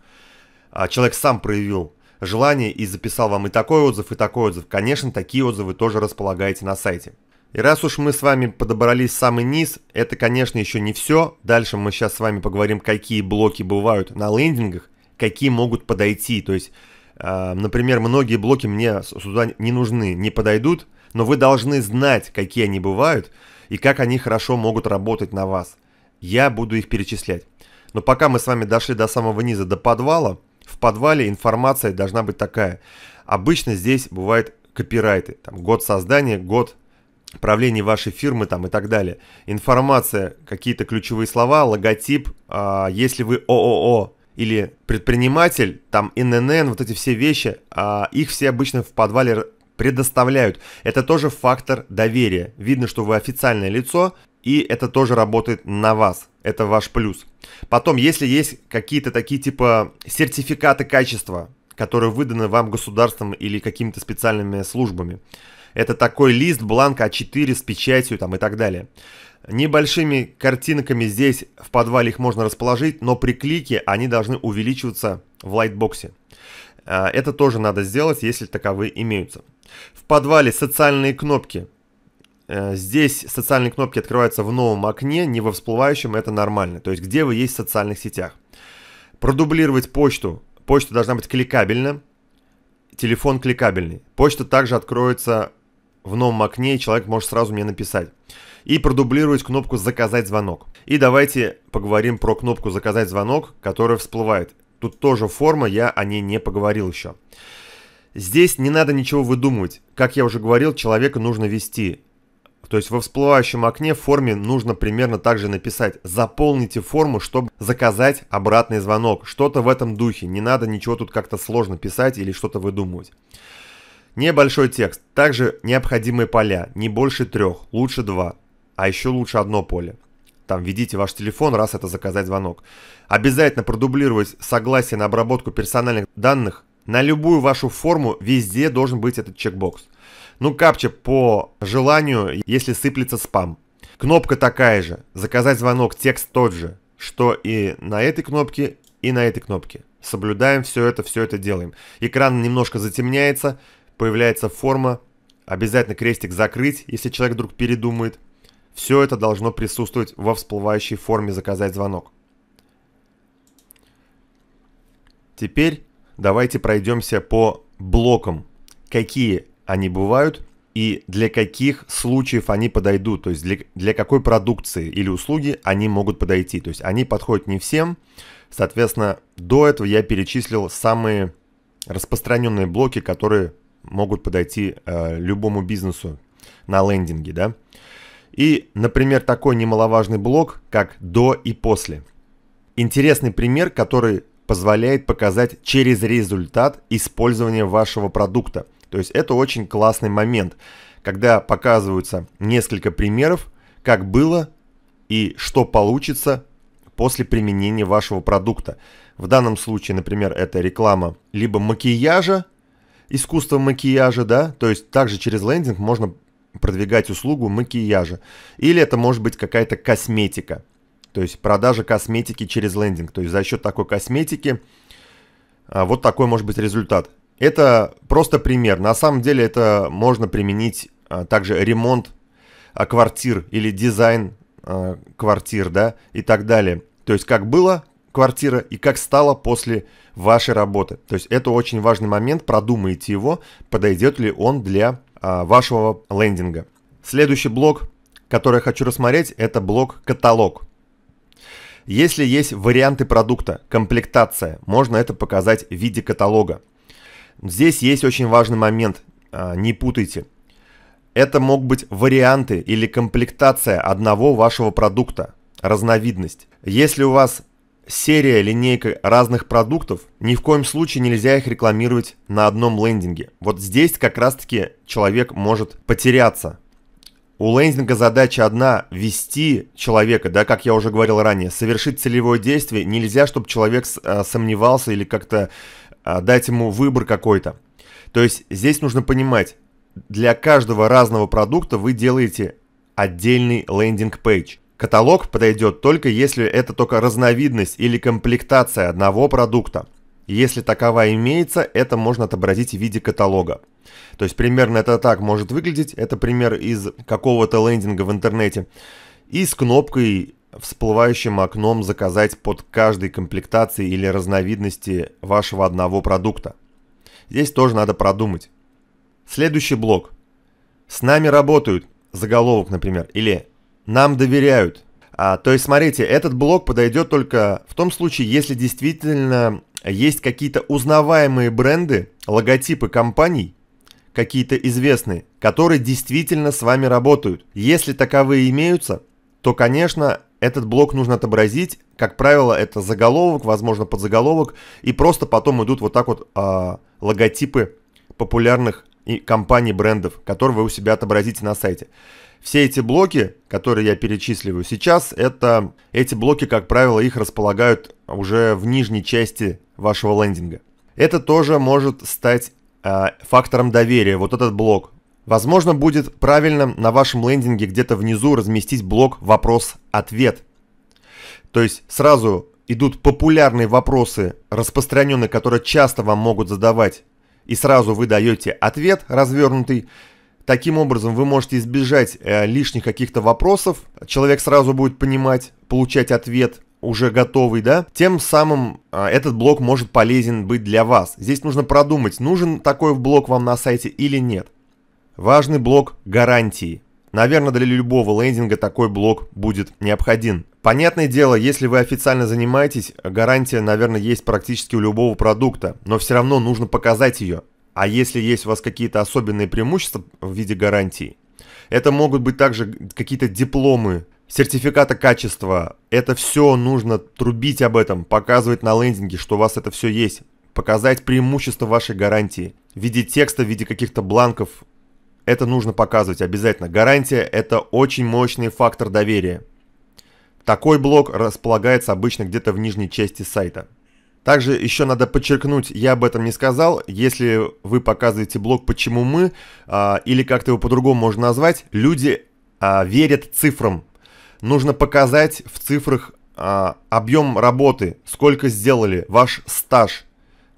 А, человек сам проявил желание и записал вам и такой отзыв, и такой отзыв. Конечно, такие отзывы тоже располагаете на сайте. И раз уж мы с вами подобрались в самый низ, это, конечно, еще не все. Дальше мы сейчас с вами поговорим, какие блоки бывают на лендингах, какие могут подойти. То есть, э, например, многие блоки мне сюда не нужны, не подойдут, но вы должны знать, какие они бывают и как они хорошо могут работать на вас. Я буду их перечислять. Но пока мы с вами дошли до самого низа, до подвала, в подвале информация должна быть такая. Обычно здесь бывают копирайты, там, год создания, год правления вашей фирмы там, и так далее. Информация, какие-то ключевые слова, логотип, а, если вы ООО, или предприниматель, там ННН, вот эти все вещи, а, их все обычно в подвале предоставляют. Это тоже фактор доверия. Видно, что вы официальное лицо, и это тоже работает на вас. Это ваш плюс. Потом, если есть какие-то такие типа сертификаты качества, которые выданы вам государством или какими-то специальными службами, это такой лист бланк А4 с печатью там и так далее. Небольшими картинками здесь в подвале их можно расположить, но при клике они должны увеличиваться в лайтбоксе. А, это тоже надо сделать, если таковые имеются. В подвале социальные кнопки – Э, здесь социальные кнопки открываются в новом окне, не во всплывающем, это нормально. То есть, где вы есть в социальных сетях. Продублировать почту. Почта должна быть кликабельна. Телефон кликабельный. Почта также откроется в новом окне, и человек может сразу мне написать. И продублировать кнопку «Заказать звонок». И давайте поговорим про кнопку «Заказать звонок», которая всплывает. Тут тоже форма, я о ней не поговорил еще. Здесь не надо ничего выдумывать. Как я уже говорил, человека нужно вести. То есть во всплывающем окне в форме нужно примерно также написать «Заполните форму, чтобы заказать обратный звонок». Что-то в этом духе. Не надо ничего тут как-то сложно писать или что-то выдумывать. Небольшой текст. Также необходимые поля. Не больше трех, лучше два. А еще лучше одно поле. Там введите ваш телефон, раз это заказать звонок. Обязательно продублировать согласие на обработку персональных данных. На любую вашу форму везде должен быть этот чекбокс. Ну, капча по желанию, если сыплется спам. Кнопка такая же. Заказать звонок, текст тот же, что и на этой кнопке, и на этой кнопке. Соблюдаем все это, все это делаем. Экран немножко затемняется, появляется форма. Обязательно крестик закрыть, если человек вдруг передумает. Все это должно присутствовать во всплывающей форме «Заказать звонок». Теперь давайте пройдемся по блокам. Какие они бывают и для каких случаев они подойдут, то есть для, для какой продукции или услуги они могут подойти. То есть они подходят не всем. Соответственно, до этого я перечислил самые распространенные блоки, которые могут подойти э, любому бизнесу на лендинге, да. И, например, такой немаловажный блок, как до и после. Интересный пример, который позволяет показать через результат использования вашего продукта – то есть это очень классный момент, когда показываются несколько примеров, как было и что получится после применения вашего продукта. В данном случае, например, это реклама либо макияжа, искусство макияжа, да, то есть также через лендинг можно продвигать услугу макияжа. Или это может быть какая-то косметика, то есть продажа косметики через лендинг. То есть за счет такой косметики а, вот такой может быть результат. Это просто пример. На самом деле это можно применить а, также ремонт а, квартир или дизайн а, квартир, да, и так далее. То есть как было квартира и как стало после вашей работы. То есть это очень важный момент, продумайте его, подойдет ли он для а, вашего лендинга. Следующий блок, который я хочу рассмотреть, это блок каталог. Если есть варианты продукта, комплектация, можно это показать в виде каталога. Здесь есть очень важный момент, а, не путайте. Это могут быть варианты или комплектация одного вашего продукта, разновидность. Если у вас серия, линейка разных продуктов, ни в коем случае нельзя их рекламировать на одном лендинге. Вот здесь как раз-таки человек может потеряться. У лендинга задача одна – вести человека, да, как я уже говорил ранее, совершить целевое действие. Нельзя, чтобы человек а, сомневался или как-то а, дать ему выбор какой-то. То есть здесь нужно понимать, для каждого разного продукта вы делаете отдельный лендинг-пейдж. Каталог подойдет только если это только разновидность или комплектация одного продукта. Если такова имеется, это можно отобразить в виде каталога. То есть примерно это так может выглядеть. Это пример из какого-то лендинга в интернете. И с кнопкой всплывающим окном заказать под каждой комплектации или разновидности вашего одного продукта. Здесь тоже надо продумать. Следующий блок. С нами работают, заголовок, например, или нам доверяют. А, то есть, смотрите, этот блок подойдет только в том случае, если действительно есть какие-то узнаваемые бренды, логотипы компаний, какие-то известные, которые действительно с вами работают. Если таковые имеются, то, конечно, этот блок нужно отобразить, как правило, это заголовок, возможно, подзаголовок, и просто потом идут вот так вот э, логотипы популярных компаний, брендов, которые вы у себя отобразите на сайте. Все эти блоки, которые я перечисливаю сейчас, это эти блоки, как правило, их располагают уже в нижней части вашего лендинга. Это тоже может стать э, фактором доверия, вот этот блок. Возможно, будет правильно на вашем лендинге где-то внизу разместить блок «Вопрос-ответ». То есть сразу идут популярные вопросы, распространенные, которые часто вам могут задавать, и сразу вы даете ответ развернутый. Таким образом, вы можете избежать э, лишних каких-то вопросов. Человек сразу будет понимать, получать ответ уже готовый, да, тем самым э, этот блок может полезен быть для вас. Здесь нужно продумать, нужен такой блок вам на сайте или нет. Важный блок гарантии. Наверное, для любого лендинга такой блок будет необходим. Понятное дело, если вы официально занимаетесь, гарантия, наверное, есть практически у любого продукта, но все равно нужно показать ее. А если есть у вас какие-то особенные преимущества в виде гарантии, это могут быть также какие-то дипломы, сертификаты качества. Это все нужно трубить об этом, показывать на лендинге, что у вас это все есть. Показать преимущество вашей гарантии в виде текста, в виде каких-то бланков, это нужно показывать обязательно. Гарантия – это очень мощный фактор доверия. Такой блок располагается обычно где-то в нижней части сайта. Также еще надо подчеркнуть, я об этом не сказал, если вы показываете блог «Почему мы» а, или как-то его по-другому можно назвать, люди а, верят цифрам. Нужно показать в цифрах а, объем работы, сколько сделали, ваш стаж.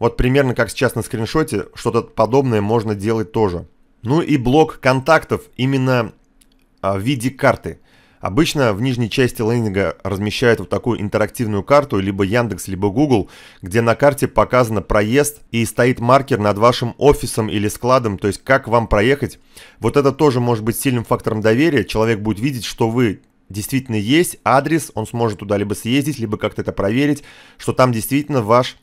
Вот примерно как сейчас на скриншоте, что-то подобное можно делать тоже. Ну и блок контактов именно а, в виде карты. Обычно в нижней части лендинга размещают вот такую интерактивную карту, либо Яндекс, либо Google, где на карте показано проезд и стоит маркер над вашим офисом или складом, то есть как вам проехать. Вот это тоже может быть сильным фактором доверия. Человек будет видеть, что вы действительно есть адрес, он сможет туда либо съездить, либо как-то это проверить, что там действительно ваш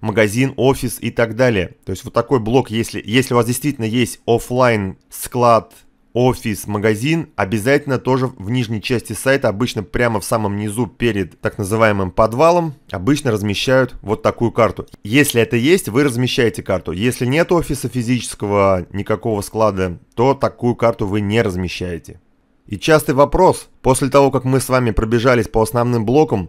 магазин, офис и так далее. То есть вот такой блок, если, если у вас действительно есть офлайн склад, офис, магазин, обязательно тоже в нижней части сайта, обычно прямо в самом низу перед так называемым подвалом, обычно размещают вот такую карту. Если это есть, вы размещаете карту. Если нет офиса физического, никакого склада, то такую карту вы не размещаете. И частый вопрос, после того, как мы с вами пробежались по основным блокам,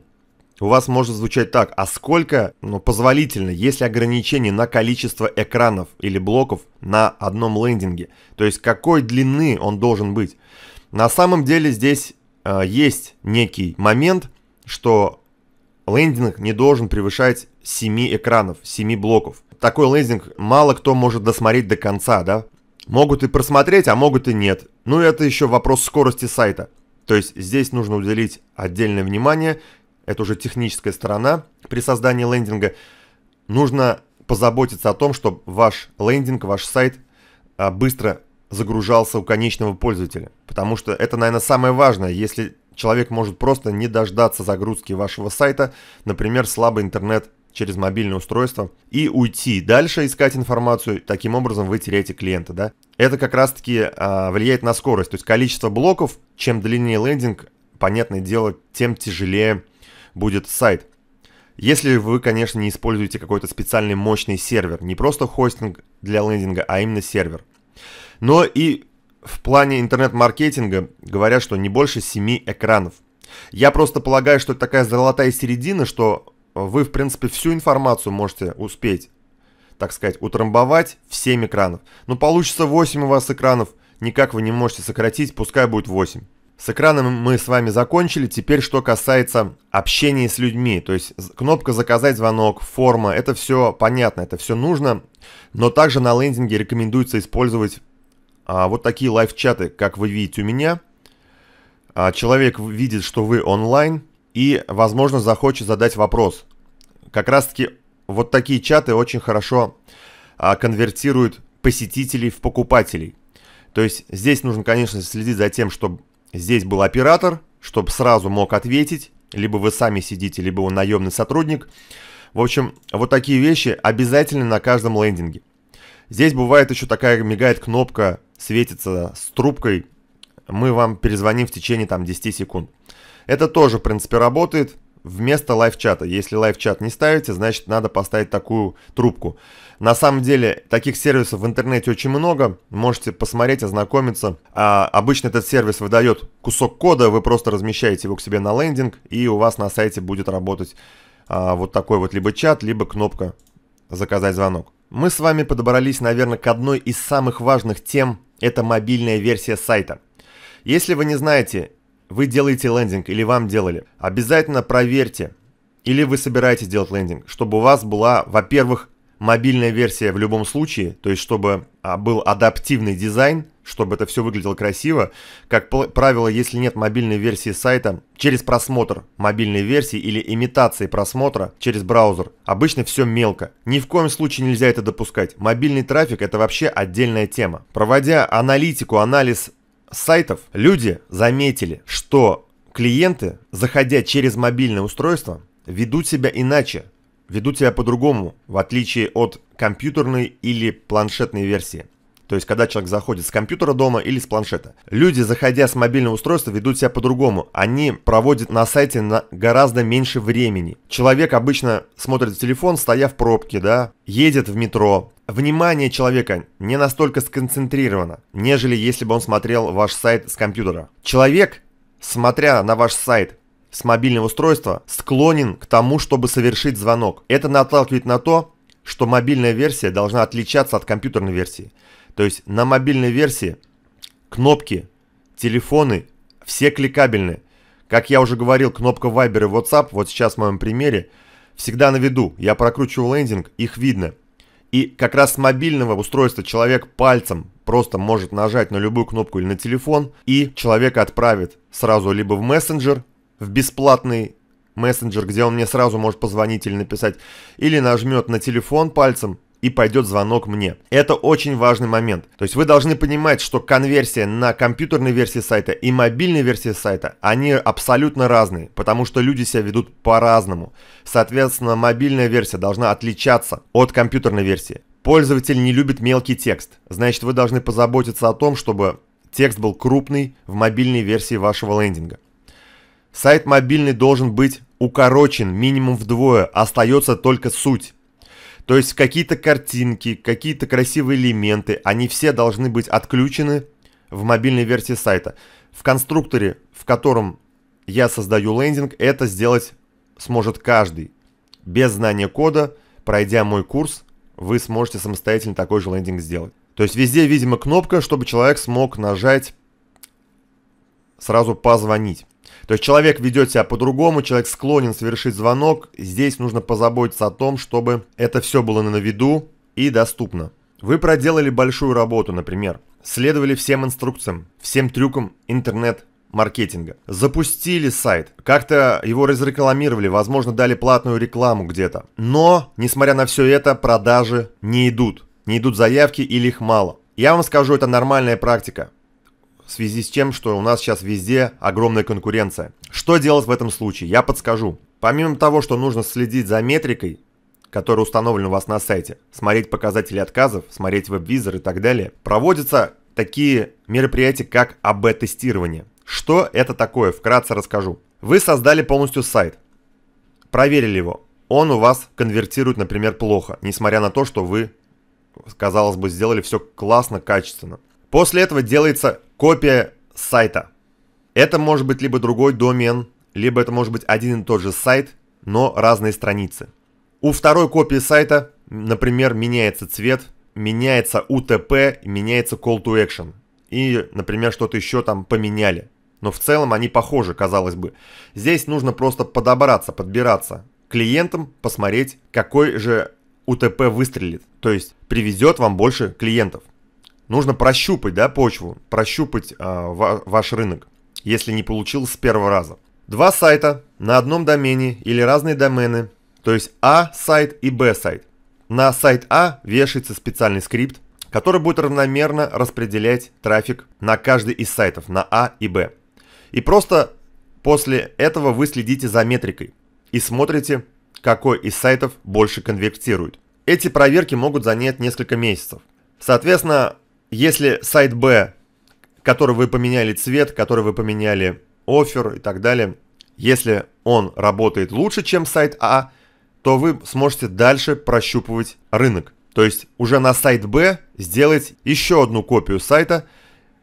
у вас может звучать так, а сколько ну, позволительно, ли ограничение на количество экранов или блоков на одном лендинге? То есть какой длины он должен быть? На самом деле здесь э, есть некий момент, что лендинг не должен превышать 7 экранов, 7 блоков. Такой лендинг мало кто может досмотреть до конца, да? Могут и просмотреть, а могут и нет. Ну это еще вопрос скорости сайта. То есть здесь нужно уделить отдельное внимание, это уже техническая сторона при создании лендинга, нужно позаботиться о том, чтобы ваш лендинг, ваш сайт а, быстро загружался у конечного пользователя. Потому что это, наверное, самое важное. Если человек может просто не дождаться загрузки вашего сайта, например, слабый интернет через мобильное устройство, и уйти дальше искать информацию, таким образом вы теряете клиента, да? Это как раз-таки а, влияет на скорость, то есть количество блоков, чем длиннее лендинг, понятное дело, тем тяжелее будет сайт. Если вы, конечно, не используете какой-то специальный мощный сервер, не просто хостинг для лендинга, а именно сервер. Но и в плане интернет-маркетинга говорят, что не больше 7 экранов. Я просто полагаю, что это такая золотая середина, что вы, в принципе, всю информацию можете успеть, так сказать, утрамбовать в 7 экранов. Но ну, получится 8 у вас экранов, никак вы не можете сократить, пускай будет 8. С экраном мы с вами закончили. Теперь что касается общения с людьми. То есть кнопка «Заказать звонок», форма. Это все понятно, это все нужно. Но также на лендинге рекомендуется использовать а, вот такие лайв-чаты, как вы видите у меня. А, человек видит, что вы онлайн и, возможно, захочет задать вопрос. Как раз-таки вот такие чаты очень хорошо а, конвертируют посетителей в покупателей. То есть здесь нужно, конечно, следить за тем, чтобы Здесь был оператор, чтобы сразу мог ответить, либо вы сами сидите, либо он наемный сотрудник. В общем, вот такие вещи обязательно на каждом лендинге. Здесь бывает еще такая мигает кнопка, светится с трубкой. Мы вам перезвоним в течение там 10 секунд. Это тоже, в принципе, работает вместо лайв-чата. Если лайв-чат не ставите, значит надо поставить такую трубку. На самом деле, таких сервисов в интернете очень много. Можете посмотреть, ознакомиться. А обычно этот сервис выдает кусок кода, вы просто размещаете его к себе на лендинг, и у вас на сайте будет работать а, вот такой вот либо чат, либо кнопка «Заказать звонок». Мы с вами подобрались, наверное, к одной из самых важных тем – это мобильная версия сайта. Если вы не знаете, вы делаете лендинг или вам делали, обязательно проверьте, или вы собираетесь делать лендинг, чтобы у вас была, во-первых, Мобильная версия в любом случае, то есть чтобы а, был адаптивный дизайн, чтобы это все выглядело красиво. Как правило, если нет мобильной версии сайта, через просмотр мобильной версии или имитации просмотра через браузер, обычно все мелко. Ни в коем случае нельзя это допускать. Мобильный трафик это вообще отдельная тема. Проводя аналитику, анализ сайтов, люди заметили, что клиенты, заходя через мобильное устройство, ведут себя иначе ведут себя по-другому, в отличие от компьютерной или планшетной версии. То есть, когда человек заходит с компьютера дома или с планшета. Люди, заходя с мобильного устройства, ведут себя по-другому. Они проводят на сайте на гораздо меньше времени. Человек обычно смотрит в телефон, стоя в пробке, да, едет в метро. Внимание человека не настолько сконцентрировано, нежели если бы он смотрел ваш сайт с компьютера. Человек, смотря на ваш сайт, с мобильного устройства склонен к тому, чтобы совершить звонок. Это наталкивает на то, что мобильная версия должна отличаться от компьютерной версии. То есть на мобильной версии кнопки, телефоны все кликабельны. Как я уже говорил, кнопка Viber и WhatsApp, вот сейчас в моем примере, всегда на виду. Я прокручиваю лендинг, их видно. И как раз с мобильного устройства человек пальцем просто может нажать на любую кнопку или на телефон, и человека отправит сразу либо в мессенджер, в бесплатный мессенджер, где он мне сразу может позвонить или написать, или нажмет на телефон пальцем, и пойдет звонок мне. Это очень важный момент. То есть вы должны понимать, что конверсия на компьютерной версии сайта и мобильной версии сайта, они абсолютно разные, потому что люди себя ведут по-разному. Соответственно, мобильная версия должна отличаться от компьютерной версии. Пользователь не любит мелкий текст, значит вы должны позаботиться о том, чтобы текст был крупный в мобильной версии вашего лендинга. Сайт мобильный должен быть укорочен минимум вдвое, остается только суть. То есть какие-то картинки, какие-то красивые элементы, они все должны быть отключены в мобильной версии сайта. В конструкторе, в котором я создаю лендинг, это сделать сможет каждый. Без знания кода, пройдя мой курс, вы сможете самостоятельно такой же лендинг сделать. То есть везде, видимо, кнопка, чтобы человек смог нажать сразу позвонить. То есть человек ведет себя по-другому, человек склонен совершить звонок. Здесь нужно позаботиться о том, чтобы это все было на виду и доступно. Вы проделали большую работу, например. Следовали всем инструкциям, всем трюкам интернет маркетинга. Запустили сайт, как-то его разрекламировали, возможно, дали платную рекламу где-то. Но, несмотря на все это, продажи не идут. Не идут заявки или их мало. Я вам скажу, это нормальная практика в связи с тем, что у нас сейчас везде огромная конкуренция. Что делать в этом случае? Я подскажу. Помимо того, что нужно следить за метрикой, которая установлена у вас на сайте, смотреть показатели отказов, смотреть веб-визор и так далее, проводятся такие мероприятия, как АБ-тестирование. Что это такое? Вкратце расскажу. Вы создали полностью сайт, проверили его. Он у вас конвертирует, например, плохо, несмотря на то, что вы, казалось бы, сделали все классно, качественно. После этого делается копия сайта. Это может быть либо другой домен, либо это может быть один и тот же сайт, но разные страницы. У второй копии сайта, например, меняется цвет, меняется UTP, меняется call to action. И, например, что-то еще там поменяли. Но в целом они похожи, казалось бы. Здесь нужно просто подобраться, подбираться клиентам, посмотреть, какой же UTP выстрелит. То есть привезет вам больше клиентов нужно прощупать, да, почву, прощупать э, ва ваш рынок, если не получилось с первого раза. Два сайта на одном домене или разные домены, то есть А-сайт и Б-сайт. На сайт А вешается специальный скрипт, который будет равномерно распределять трафик на каждый из сайтов, на А и Б. И просто после этого вы следите за метрикой и смотрите, какой из сайтов больше конвертирует. Эти проверки могут занять несколько месяцев. Соответственно, если сайт Б, который вы поменяли цвет, который вы поменяли офер и так далее, если он работает лучше, чем сайт А, то вы сможете дальше прощупывать рынок. То есть уже на сайт Б сделать еще одну копию сайта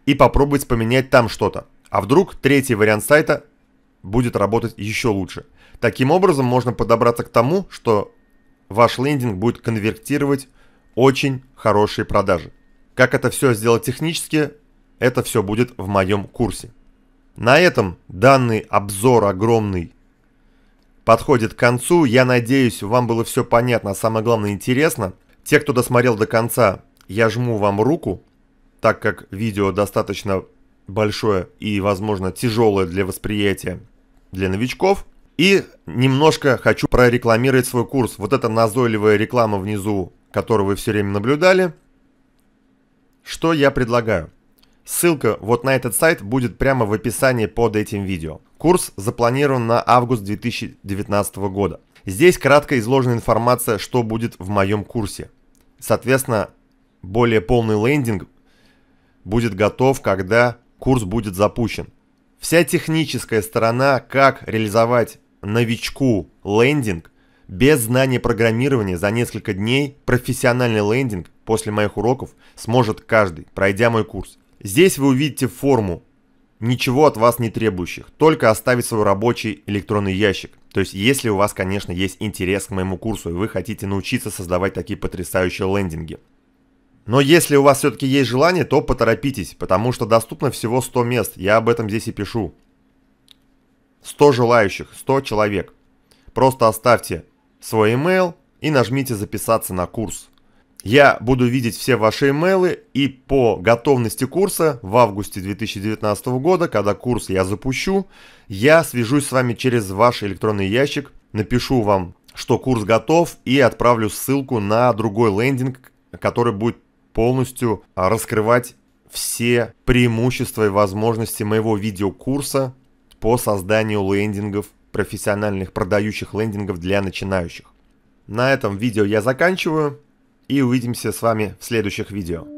и попробовать поменять там что-то. А вдруг третий вариант сайта будет работать еще лучше. Таким образом можно подобраться к тому, что ваш лендинг будет конвертировать очень хорошие продажи. Как это все сделать технически, это все будет в моем курсе. На этом данный обзор огромный подходит к концу. Я надеюсь, вам было все понятно, а самое главное интересно. Те, кто досмотрел до конца, я жму вам руку, так как видео достаточно большое и, возможно, тяжелое для восприятия для новичков. И немножко хочу прорекламировать свой курс. Вот эта назойливая реклама внизу, которую вы все время наблюдали – что я предлагаю? Ссылка вот на этот сайт будет прямо в описании под этим видео. Курс запланирован на август 2019 года. Здесь кратко изложена информация, что будет в моем курсе. Соответственно, более полный лендинг будет готов, когда курс будет запущен. Вся техническая сторона, как реализовать новичку лендинг, без знания программирования за несколько дней профессиональный лендинг после моих уроков сможет каждый, пройдя мой курс. Здесь вы увидите форму, ничего от вас не требующих, только оставить свой рабочий электронный ящик. То есть, если у вас, конечно, есть интерес к моему курсу и вы хотите научиться создавать такие потрясающие лендинги. Но если у вас все-таки есть желание, то поторопитесь, потому что доступно всего 100 мест, я об этом здесь и пишу. 100 желающих, 100 человек. Просто оставьте свой email и нажмите «Записаться на курс». Я буду видеть все ваши имейлы и по готовности курса в августе 2019 года, когда курс я запущу, я свяжусь с вами через ваш электронный ящик, напишу вам, что курс готов и отправлю ссылку на другой лендинг, который будет полностью а, раскрывать все преимущества и возможности моего видеокурса по созданию лендингов профессиональных продающих лендингов для начинающих. На этом видео я заканчиваю и увидимся с вами в следующих видео.